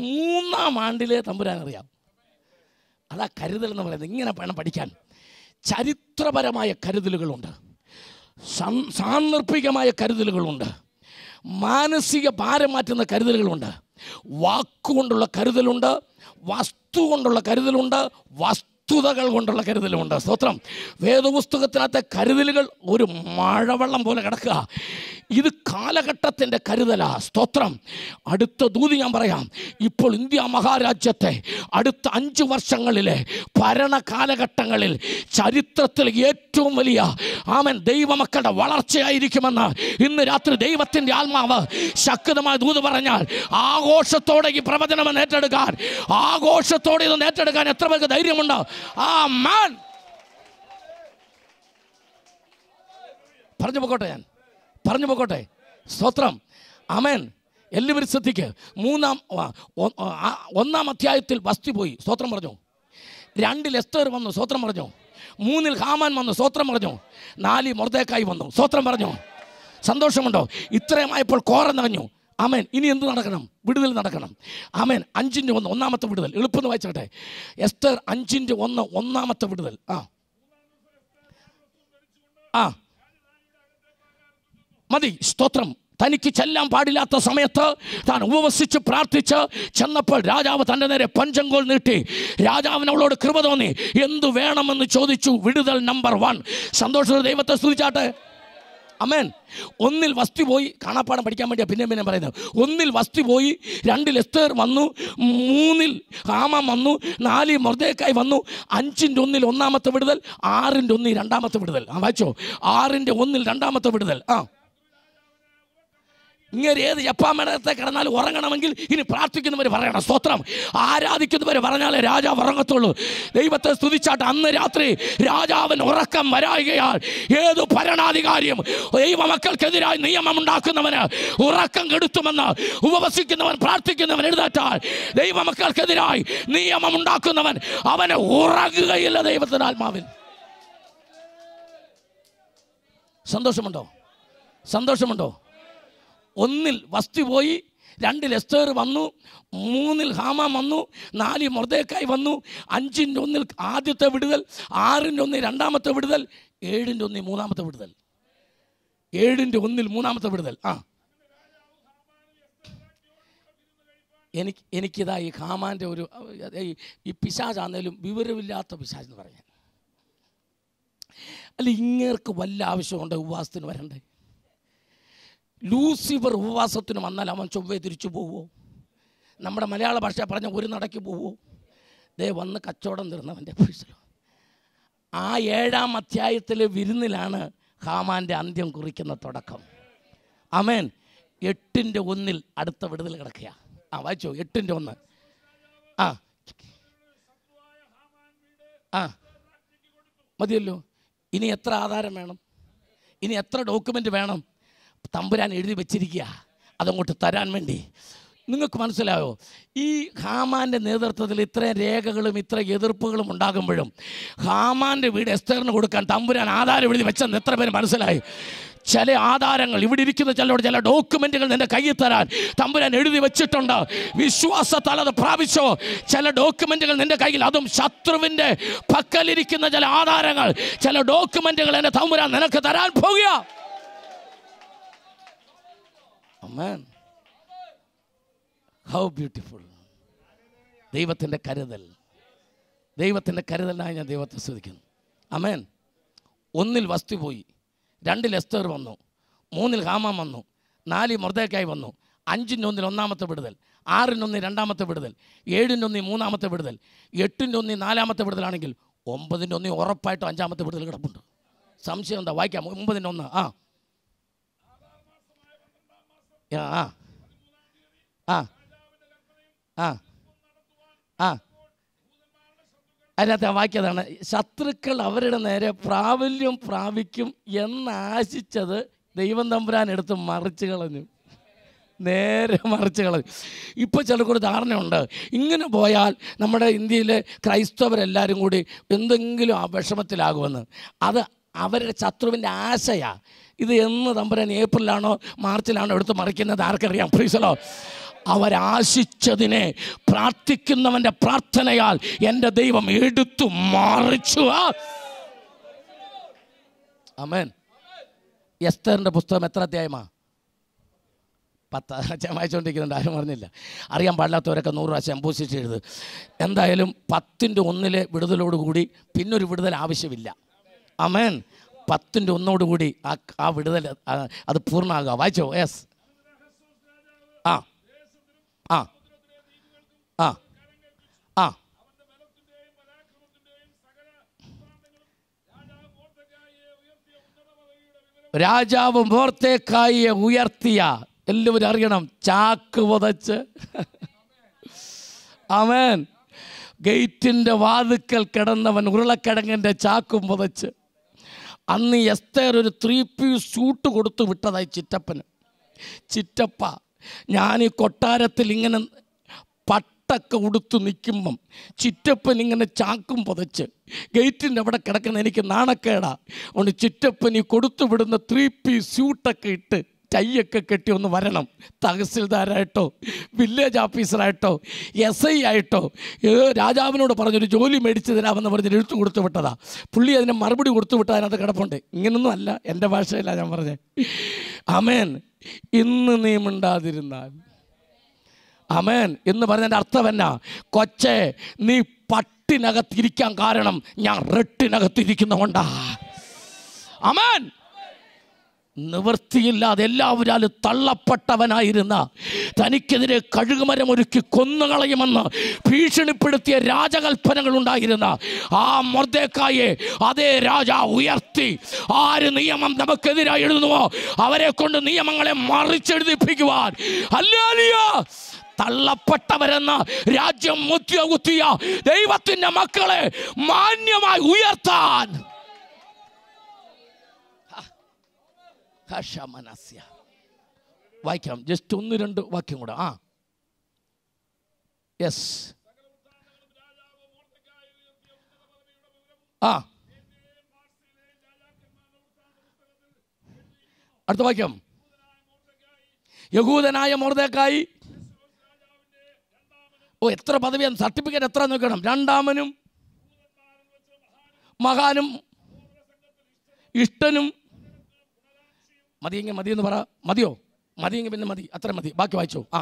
S1: മൂന്നാം ആണ്ടിലെ തമ്പുരാൻ അറിയാം അതാ കരുതൽ എന്ന് പറയുന്നത് ഇങ്ങനെ വേണം പഠിക്കാൻ ചരിത്രപരമായ കരുതലുകളുണ്ട് സാന്ദർഭികമായ കരുതലുകളുണ്ട് മാനസിക ഭാരം മാറ്റുന്ന കരുതലുകളുണ്ട് വാക്കുകൊണ്ടുള്ള കരുതലുണ്ട് വസ്തു കൊണ്ടുള്ള കരുതലുണ്ട് വസ്തു വസ്തുതകൾ കൊണ്ടുള്ള കരുതലുമുണ്ട് സ്തോത്രം വേദപുസ്തകത്തിനകത്തെ കരുതലുകൾ ഒരു മഴവെള്ളം പോലെ കിടക്കുക ഇത് കാലഘട്ടത്തിൻ്റെ കരുതലാ സ്തോത്രം അടുത്ത ദൂതി ഞാൻ പറയാം ഇപ്പോൾ ഇന്ത്യ മഹാരാജ്യത്തെ അടുത്ത അഞ്ച് വർഷങ്ങളിലെ ഭരണ കാലഘട്ടങ്ങളിൽ ചരിത്രത്തിൽ ഏറ്റവും വലിയ ആമൻ ദൈവമക്കളുടെ വളർച്ചയായിരിക്കുമെന്ന് ഇന്ന് രാത്രി ദൈവത്തിൻ്റെ ആത്മാവ് ശക്തമായ ദൂത് പറഞ്ഞാൽ ആഘോഷത്തോടെ ഈ പ്രവചനം ഏറ്റെടുക്കാൻ ആഘോഷത്തോടെ ഇത് ഏറ്റെടുക്കാൻ എത്ര പേർക്ക് ധൈര്യമുണ്ടോ ആമാൻ പറഞ്ഞു പോക്കോട്ടെ ഞാൻ പറഞ്ഞു പോക്കോട്ടെ സ്തോത്രം അമേൻ എല്ലാവരും ശ്രദ്ധിക്ക് മൂന്നാം ഒന്നാം അധ്യായത്തിൽ വസ്തി പോയി സ്തോത്രം പറഞ്ഞു രണ്ടിൽ എസ്തേർ വന്നു സ്തോത്രം പറഞ്ഞു മൂന്നിൽ ഹാമാൻ വന്നു സ്തോത്രം പറഞ്ഞു നാലിൽ മൊർദേക്കായി വന്നു സ്തോത്രം പറഞ്ഞു സന്തോഷമുണ്ടോ ഇത്രയുമായപ്പോൾ കോറ നിറഞ്ഞു ആമേൻ ഇനി എന്ത് നടക്കണം വിടുതൽ നടക്കണം ആമേൻ അഞ്ചിൻ്റെ ഒന്ന് ഒന്നാമത്തെ വിടുതൽ എളുപ്പം വായിച്ചാട്ടെ എസ്റ്റർ അഞ്ചിൻ്റെ ഒന്ന് ഒന്നാമത്തെ വിടുതൽ ആ ആ മതി സ്തോത്രം തനിക്ക് ചെല്ലാൻ പാടില്ലാത്ത സമയത്ത് താൻ ഉപവസിച്ച് പ്രാർത്ഥിച്ച് ചെന്നപ്പോൾ രാജാവ് തൻ്റെ നേരെ പഞ്ചങ്കോൾ നീട്ടി രാജാവിന് അവളോട് കൃപ തോന്നി എന്തു വേണമെന്ന് ചോദിച്ചു വിടുതൽ നമ്പർ വൺ സന്തോഷ ദൈവത്തെ സ്തുതിച്ചാട്ടെ അമേൻ ഒന്നിൽ വസ്തു പോയി കാണാപ്പാടം പഠിക്കാൻ വേണ്ടിയാ പിന്നെയും പിന്നെ പറയുന്നത് ഒന്നിൽ വസ്തു പോയി രണ്ടിൽ എസ്തേർ വന്നു മൂന്നിൽ ഹാമം വന്നു നാലിൽ മൃദയക്കായി വന്നു അഞ്ചിൻ്റെ ഒന്നിൽ ഒന്നാമത്തെ വിടുതൽ ആറിൻ്റെ ഒന്നിൽ രണ്ടാമത്തെ വിടുതൽ ആ വായിച്ചോ ആറിൻ്റെ ഒന്നിൽ രണ്ടാമത്തെ വിടുതൽ ആ ഇങ്ങനെ ഏത് ജപ്പാമേടത്തെ കിടന്നാൽ ഉറങ്ങണമെങ്കിൽ ഇനി പ്രാർത്ഥിക്കുന്നവർ പറയണം സ്തോത്രം ആരാധിക്കുന്നവർ പറഞ്ഞാലേ രാജാവ് ഉറങ്ങത്തുള്ളൂ ദൈവത്തെ സ്തുതിച്ചാട്ട് അന്ന് രാത്രി രാജാവിന് ഉറക്കം വരായികയാൽ ഏത് ഭരണാധികാരിയും ദൈവമക്കൾക്കെതിരായി ഉണ്ടാക്കുന്നവന് ഉറക്കം കെടുത്തുമെന്ന് ഉപവസിക്കുന്നവൻ പ്രാർത്ഥിക്കുന്നവൻ എഴുന്നേറ്റാൽ ദൈവമക്കൾക്കെതിരായി ഉണ്ടാക്കുന്നവൻ അവനെ ഉറങ്ങുകയില്ല ദൈവത്തിൻ്റെ ആത്മാവിൽ സന്തോഷമുണ്ടോ സന്തോഷമുണ്ടോ ഒന്നിൽ വസ്തു പോയി രണ്ടിൽ എസ്തേർ വന്നു മൂന്നിൽ ഹാമാം വന്നു നാലിൽ മൊർദേക്കായി വന്നു അഞ്ചിൻ്റെ ഒന്നിൽ ആദ്യത്തെ വിടുതൽ ആറിൻ്റെ ഒന്നിൽ രണ്ടാമത്തെ വിടുതൽ ഏഴിൻ്റെ ഒന്നിൽ മൂന്നാമത്തെ വിടുതൽ ഏഴിൻ്റെ ഒന്നിൽ മൂന്നാമത്തെ വിടുതൽ ആ എനിക്ക് എനിക്കിതാ ഈ ഹാമാൻ്റെ ഒരു ഈ പിശാജാന്നേലും വിവരമില്ലാത്ത പിശാജ് എന്ന് പറയാൻ അല്ല ഇങ്ങേർക്ക് വല്ല ആവശ്യമുണ്ടോ ഉപവാസത്തിന് വരണ്ടേ ലൂസിഫർ ഉപവാസത്തിന് വന്നാൽ അവൻ ചൊവ്വേ തിരിച്ചു പോവുമോ നമ്മുടെ മലയാള ഭാഷ പറഞ്ഞ ഒരു നടക്ക് പോവുമോ ദേ വന്ന് കച്ചവടം തീർന്നവൻ്റെ പൈസ ആ ഏഴാം അധ്യായത്തിലെ വിരുന്നിലാണ് ഹാമാൻ്റെ അന്ത്യം കുറിക്കുന്ന തുടക്കം അമേൻ എട്ടിൻ്റെ ഒന്നിൽ അടുത്ത വിടുതൽ കിടക്കുക ആ വായിച്ചോ എട്ടിൻ്റെ ഒന്ന് ആ ആ മതിയല്ലോ ഇനി എത്ര ആധാരം വേണം ഇനി എത്ര ഡോക്യുമെൻ്റ് വേണം തമ്പുരാൻ എഴുതി വെച്ചിരിക്കുക അതങ്ങോട്ട് തരാൻ വേണ്ടി നിങ്ങൾക്ക് മനസ്സിലായോ ഈ ഹാമാൻ്റെ നേതൃത്വത്തിൽ ഇത്രയും രേഖകളും ഇത്ര എതിർപ്പുകളും ഉണ്ടാകുമ്പോഴും ഹാമാൻ്റെ വീട് എസ്തറിന് കൊടുക്കാൻ തമ്പുരാൻ ആധാരം എഴുതി വെച്ചെന്ന് എത്ര പേര് മനസ്സിലായി ചില ആധാരങ്ങൾ ഇവിടെ ഇരിക്കുന്ന ചിലരോട് ചില ഡോക്യുമെൻറ്റുകൾ നിൻ്റെ കയ്യിൽ തരാൻ തമ്പുരാൻ എഴുതി വെച്ചിട്ടുണ്ട് വിശ്വാസത്താൽ അത് പ്രാപിച്ചോ ചില ഡോക്യുമെൻറ്റുകൾ നിൻ്റെ കയ്യിൽ അതും ശത്രുവിൻ്റെ പക്കലിരിക്കുന്ന ചില ആധാരങ്ങൾ ചില ഡോക്യുമെൻറ്റുകൾ എൻ്റെ തമ്പുരാൻ നിനക്ക് തരാൻ പോകുക ആമേൻ ഹൗ ബ്യൂട്ടിഫുൾ ദൈവത്തിൻ്റെ കരുതൽ ദൈവത്തിൻ്റെ കരുതലിനായി ഞാൻ ദൈവത്തെ സ്തുതിക്കുന്നു അമേൻ ഒന്നിൽ വസ്തു പോയി രണ്ടിൽ എസ്തർ വന്നു മൂന്നിൽ ഹാമാം വന്നു നാലിൽ മൃതേക്കായി വന്നു അഞ്ചിനൊന്നിൽ ഒന്നാമത്തെ വിടുതൽ ആറിനൊന്ന് രണ്ടാമത്തെ വിടുതൽ ഏഴിനൊന്ന് മൂന്നാമത്തെ വിടുതൽ എട്ടിനൊന്ന് നാലാമത്തെ വിടുതലാണെങ്കിൽ ഒമ്പതിൻ്റെ ഒന്ന് ഉറപ്പായിട്ടും അഞ്ചാമത്തെ വിടുതൽ കിടപ്പുണ്ട് സംശയം എന്താ വായിക്കാം ഒമ്പതിൻ്റെ ഒന്ന് ആ ആ ആ ആ ആ അതിനകത്ത് ആ വാക്യതാണ് ശത്രുക്കൾ അവരുടെ നേരെ പ്രാബല്യം പ്രാപിക്കും എന്നാശിച്ചത് ദൈവം തമ്പുരാൻ എടുത്ത് മറിച്ച് കളഞ്ഞു നേരെ മറിച്ച് കളഞ്ഞു ഇപ്പോൾ ചിലർക്കൊരു ധാരണയുണ്ട് ഇങ്ങനെ പോയാൽ നമ്മുടെ ഇന്ത്യയിലെ ക്രൈസ്തവരെല്ലാവരും കൂടി എന്തെങ്കിലും ആ വിഷമത്തിലാകുമെന്ന് അത് അവരുടെ ശത്രുവിൻ്റെ ആശയാണ് ഇത് എന്ന് തമ്പുരാൻ ഏപ്രിലാണോ മാർച്ചിലാണോ എടുത്ത് മറിക്കുന്നത് ആർക്കറിയാം പ്രീസലോ അവരാശിച്ചതിനെ പ്രാർത്ഥിക്കുന്നവൻ്റെ പ്രാർത്ഥനയാൽ എൻ്റെ ദൈവം എടുത്തു മാറിച്ചു അമേൻ എസ്തറിൻ്റെ പുസ്തകം എത്ര അധ്യായമാ പത്ത് അധ്യായം വായിച്ചുകൊണ്ടിരിക്കുന്നുണ്ട് ആരും പറഞ്ഞില്ല അറിയാൻ പാടില്ലാത്തവരൊക്കെ നൂറ് പ്രാവശ്യം എംബൂസിച്ച് എഴുത് എന്തായാലും പത്തിൻ്റെ ഒന്നിലെ വിടുതലോടുകൂടി പിന്നൊരു വിടുതൽ ആവശ്യമില്ല അമേൻ പത്തിൻ്റെ ഒന്നോടുകൂടി ആ ആ വിടുതൽ അത് പൂർണ്ണമാകുക വായിച്ചോ യെസ് ആ ആ ആ ആ രാജാവ് മോർത്തേക്കായിയെ ഉയർത്തിയ എല്ലാവരും അറിയണം ചാക്ക് പുതച്ച് അവൻ ഗേറ്റിൻ്റെ വാതുക്കൽ കിടന്നവൻ ഉരുളക്കിടങ്ങിൻ്റെ ചാക്കും പുതച്ച് അന്ന് എസ്തേർ ഒരു ത്രീ പീസ് സൂട്ട് കൊടുത്തു വിട്ടതായി ചിറ്റപ്പന് ചിറ്റപ്പ ഞാൻ ഈ കൊട്ടാരത്തിൽ ഇങ്ങനെ പട്ടൊക്കെ ഉടുത്തു നിൽക്കുമ്പം ചിറ്റപ്പൻ ഇങ്ങനെ ചാക്കും പുതച്ച് ഗേറ്റിൻ്റെ അവിടെ കിടക്കുന്ന എനിക്ക് നാണക്കേടാ അതുകൊണ്ട് ചിറ്റപ്പൻ ഈ കൊടുത്തു വിടുന്ന ത്രീ പീസ് സ്യൂട്ടൊക്കെ ഇട്ട് ടൈയൊക്കെ കെട്ടി ഒന്ന് വരണം തഹസിൽദാരായിട്ടോ വില്ലേജ് ഓഫീസറായിട്ടോ എസ് ഐ ആയിട്ടോ രാജാവിനോട് പറഞ്ഞൊരു ജോലി മേടിച്ചു തരാമെന്ന് പറഞ്ഞ് എഴുത്തു കൊടുത്തു വിട്ടതാ പുള്ളി അതിന് മറുപടി കൊടുത്തു വിട്ടാൽ അതിനകത്ത് കിടപ്പുണ്ട് ഇങ്ങനൊന്നും അല്ല എൻ്റെ ഭാഷയില്ല ഞാൻ പറഞ്ഞത് അമേൻ ഇന്ന് നീ മിണ്ടാതിരുന്നാൽ അമേൻ എന്ന് പറഞ്ഞതിൻ്റെ അർത്ഥം എന്നാ കൊച്ചെ നീ പട്ടിനകത്തിരിക്കാൻ കാരണം ഞാൻ റെട്ടിനകത്തിരിക്കുന്നതുകൊണ്ടാ അമേൻ നിവൃത്തിയില്ലാതെ എല്ലാവരാലും തള്ളപ്പെട്ടവനായിരുന്ന തനിക്കെതിരെ കഴുകുമരം ഒരുക്കി കൊന്നുകളയുമെന്ന് ഭീഷണിപ്പെടുത്തിയ രാജകൽപ്പനകൾ ഉണ്ടായിരുന്ന ആ മൊർദേക്കായെ അതേ രാജ ഉയർത്തി ആര് നിയമം നമുക്കെതിരായി എഴുതുന്നുവോ അവരെ കൊണ്ട് നിയമങ്ങളെ മറിച്ചെഴുതിപ്പിക്കുവാൻ അല്ലാലിയ തള്ളപ്പെട്ടവരെന്ന രാജ്യം മുത്തിയ കുത്തിയ ദൈവത്തിൻ്റെ മക്കളെ മാന്യമായി ഉയർത്താൻ കഷമനസ്യ വായിക്കാം ജസ്റ്റ് ഒന്ന് രണ്ട് വാക്യം കൂടെ ആ യെസ് ആ അടുത്ത വാക്യം യഹൂദനായ മോർദേക്കായി ഓ എത്ര പദവിയാണ് സർട്ടിഫിക്കറ്റ് എത്ര നോക്കണം രണ്ടാമനും മഹാനും ഇഷ്ടനും മതിയെങ്കിൽ മതിയെന്ന് പറ മതിയോ മതിയെങ്കിൽ പിന്നെ മതി അത്ര മതി ബാക്കി വായിച്ചോ ആ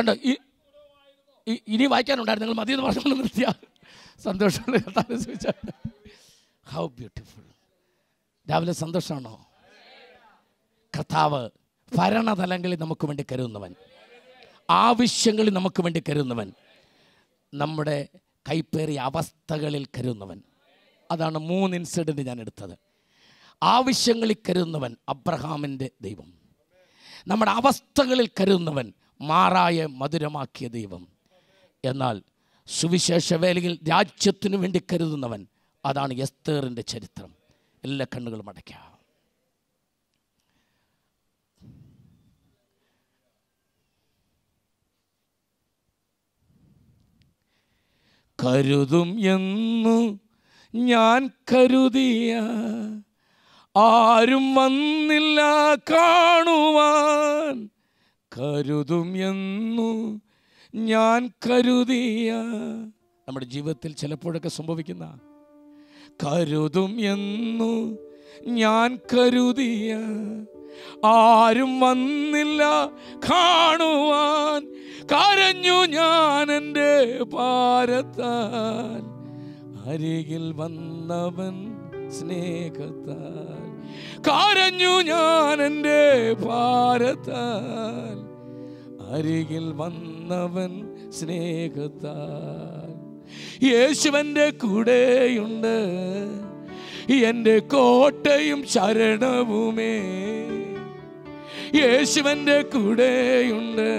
S1: ഉണ്ട് ഈ ഇനി വായിക്കാനുണ്ടായിരുന്നു നിങ്ങൾ മതിയെന്ന് പറഞ്ഞുകൊണ്ട് നിർത്തിയ സന്തോഷമുള്ള കർത്താവിനെ ഹൗ ബ്യൂട്ടിഫുൾ രാവിലെ സന്തോഷമാണോ കർത്താവ് ഭരണതലങ്ങളിൽ നമുക്ക് വേണ്ടി കരുതുന്നവൻ ആവശ്യങ്ങളിൽ നമുക്ക് വേണ്ടി കരുതുന്നവൻ നമ്മുടെ കൈപ്പേറിയ അവസ്ഥകളിൽ കരുതുന്നവൻ അതാണ് മൂന്ന് ഇൻസിഡൻറ്റ് ഞാൻ എടുത്തത് ആവശ്യങ്ങളിൽ കരുതുന്നവൻ അബ്രഹാമിൻ്റെ ദൈവം നമ്മുടെ അവസ്ഥകളിൽ കരുതുന്നവൻ മാറായ മധുരമാക്കിയ ദൈവം എന്നാൽ സുവിശേഷ വേലയിൽ രാജ്യത്തിനു വേണ്ടി കരുതുന്നവൻ അതാണ് എസ്തേറിൻ്റെ ചരിത്രം എല്ലാ കണ്ണുകളും അടയ്ക്കാം കരുതും എന്നു ഞാൻ കരുതിയ ആരും വന്നില്ല കാണുവാൻ കരുതും എന്നു ഞാൻ കരുതിയ നമ്മുടെ ജീവിതത്തിൽ ചിലപ്പോഴൊക്കെ സംഭവിക്കുന്ന കരുതും എന്നു ഞാൻ കരുതിയ ആരും വന്നില്ല കാണുവാൻ കരഞ്ഞു ഞാൻ എൻ്റെ ഭാരത്താൽ അരികിൽ വന്നവൻ സ്നേഹത്താൽ കരഞ്ഞു ഞാൻ എൻ്റെ ഭാരത്താൽ അരികിൽ വന്നവൻ സ്നേഹത്താൽ യേശുവൻ്റെ കൂടെയുണ്ട് എൻ്റെ കോട്ടയും ശരണവുമേ യേശുവൻ്റെ കൂടെയുണ്ട്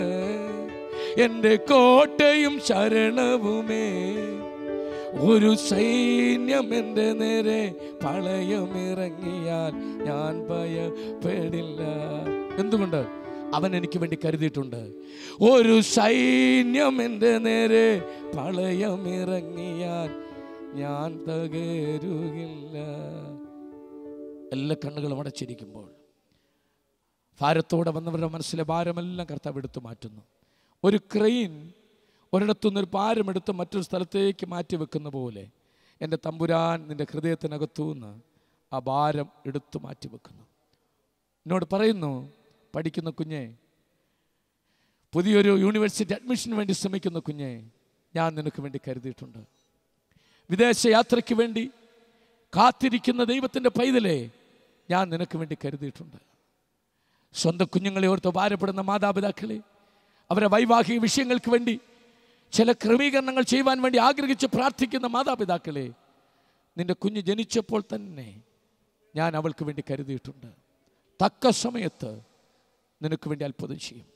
S1: എൻ്റെ കോട്ടയും ശരണവുമേ ഒരു സൈന്യം എൻ്റെ നേരെ പളയമിറങ്ങിയാൽ ഞാൻ ഭയപ്പെടില്ല എന്തുകൊണ്ട് അവൻ എനിക്ക് വേണ്ടി കരുതിയിട്ടുണ്ട് ഒരു സൈന്യം എൻ്റെ നേരെ പളയമിറങ്ങിയാൽ ഞാൻ തകരുകില്ല എല്ലാ കണ്ണുകളും അടച്ചിരിക്കുമ്പോൾ ഭാരത്തോടെ വന്നവരുടെ മനസ്സിലെ ഭാരമെല്ലാം കർത്താവ് എടുത്തു മാറ്റുന്നു ഒരു ക്രെയിൻ ഒരിടത്തുനിന്ന് ഒരു പാരമെടുത്ത് മറ്റൊരു സ്ഥലത്തേക്ക് മാറ്റി വെക്കുന്ന പോലെ എൻ്റെ തമ്പുരാൻ നിൻ്റെ ഹൃദയത്തിനകത്തുനിന്ന് ആ ഭാരം എടുത്തു മാറ്റി വെക്കുന്നു എന്നോട് പറയുന്നു പഠിക്കുന്ന കുഞ്ഞെ പുതിയൊരു യൂണിവേഴ്സിറ്റി അഡ്മിഷന് വേണ്ടി ശ്രമിക്കുന്ന കുഞ്ഞെ ഞാൻ നിനക്ക് വേണ്ടി കരുതിയിട്ടുണ്ട് വിദേശ യാത്രയ്ക്ക് വേണ്ടി കാത്തിരിക്കുന്ന ദൈവത്തിൻ്റെ പൈതലെ ഞാൻ നിനക്ക് വേണ്ടി കരുതിയിട്ടുണ്ട് സ്വന്തം കുഞ്ഞുങ്ങളെ ഓർത്ത് ഭാരപ്പെടുന്ന മാതാപിതാക്കളെ അവരെ വൈവാഹിക വിഷയങ്ങൾക്ക് വേണ്ടി ചില ക്രമീകരണങ്ങൾ ചെയ്യുവാൻ വേണ്ടി ആഗ്രഹിച്ച് പ്രാർത്ഥിക്കുന്ന മാതാപിതാക്കളെ നിന്റെ കുഞ്ഞ് ജനിച്ചപ്പോൾ തന്നെ ഞാൻ അവൾക്ക് വേണ്ടി കരുതിയിട്ടുണ്ട് തക്ക സമയത്ത് നിനക്ക് വേണ്ടി അത്ഭുതം ചെയ്യും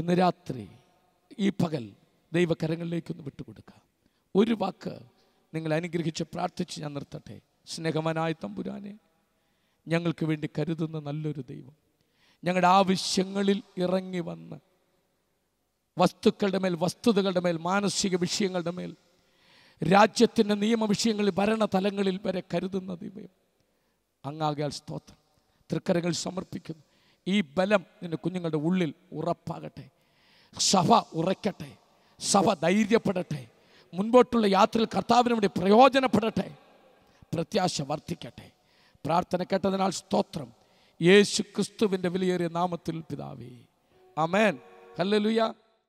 S1: ഇന്ന് രാത്രി ഈ പകൽ ദൈവകരങ്ങളിലേക്കൊന്ന് വിട്ടുകൊടുക്കുക ഒരു വാക്ക് നിങ്ങൾ അനുഗ്രഹിച്ച് പ്രാർത്ഥിച്ച് ഞാൻ നിർത്തട്ടെ സ്നേഹമനായ തമ്പുരാനെ ഞങ്ങൾക്ക് വേണ്ടി കരുതുന്ന നല്ലൊരു ദൈവം ഞങ്ങളുടെ ആവശ്യങ്ങളിൽ ഇറങ്ങി വന്ന് വസ്തുക്കളുടെ മേൽ വസ്തുതകളുടെ മേൽ മാനസിക വിഷയങ്ങളുടെ മേൽ രാജ്യത്തിൻ്റെ നിയമ വിഷയങ്ങളിൽ ഭരണതലങ്ങളിൽ വരെ കരുതുന്ന ദൈവം അങ്ങാകയാൽ സ്തോത്രം തൃക്കരകൾ സമർപ്പിക്കുന്നു ഈ ബലം നിന്റെ കുഞ്ഞുങ്ങളുടെ ഉള്ളിൽ ഉറപ്പാകട്ടെ സഭ ഉറയ്ക്കട്ടെ സഭ ധൈര്യപ്പെടട്ടെ മുൻപോട്ടുള്ള യാത്രയിൽ കർത്താവിന് വേണ്ടി പ്രയോജനപ്പെടട്ടെ പ്രത്യാശ വർദ്ധിക്കട്ടെ പ്രാർത്ഥന കേട്ടതിനാൽ സ്തോത്രം യേശു ക്രിസ്തുവിൻ്റെ വിലയേറിയ നാമത്തിൽ പിതാവേ അമേൻ ഹല്ലേലൂയ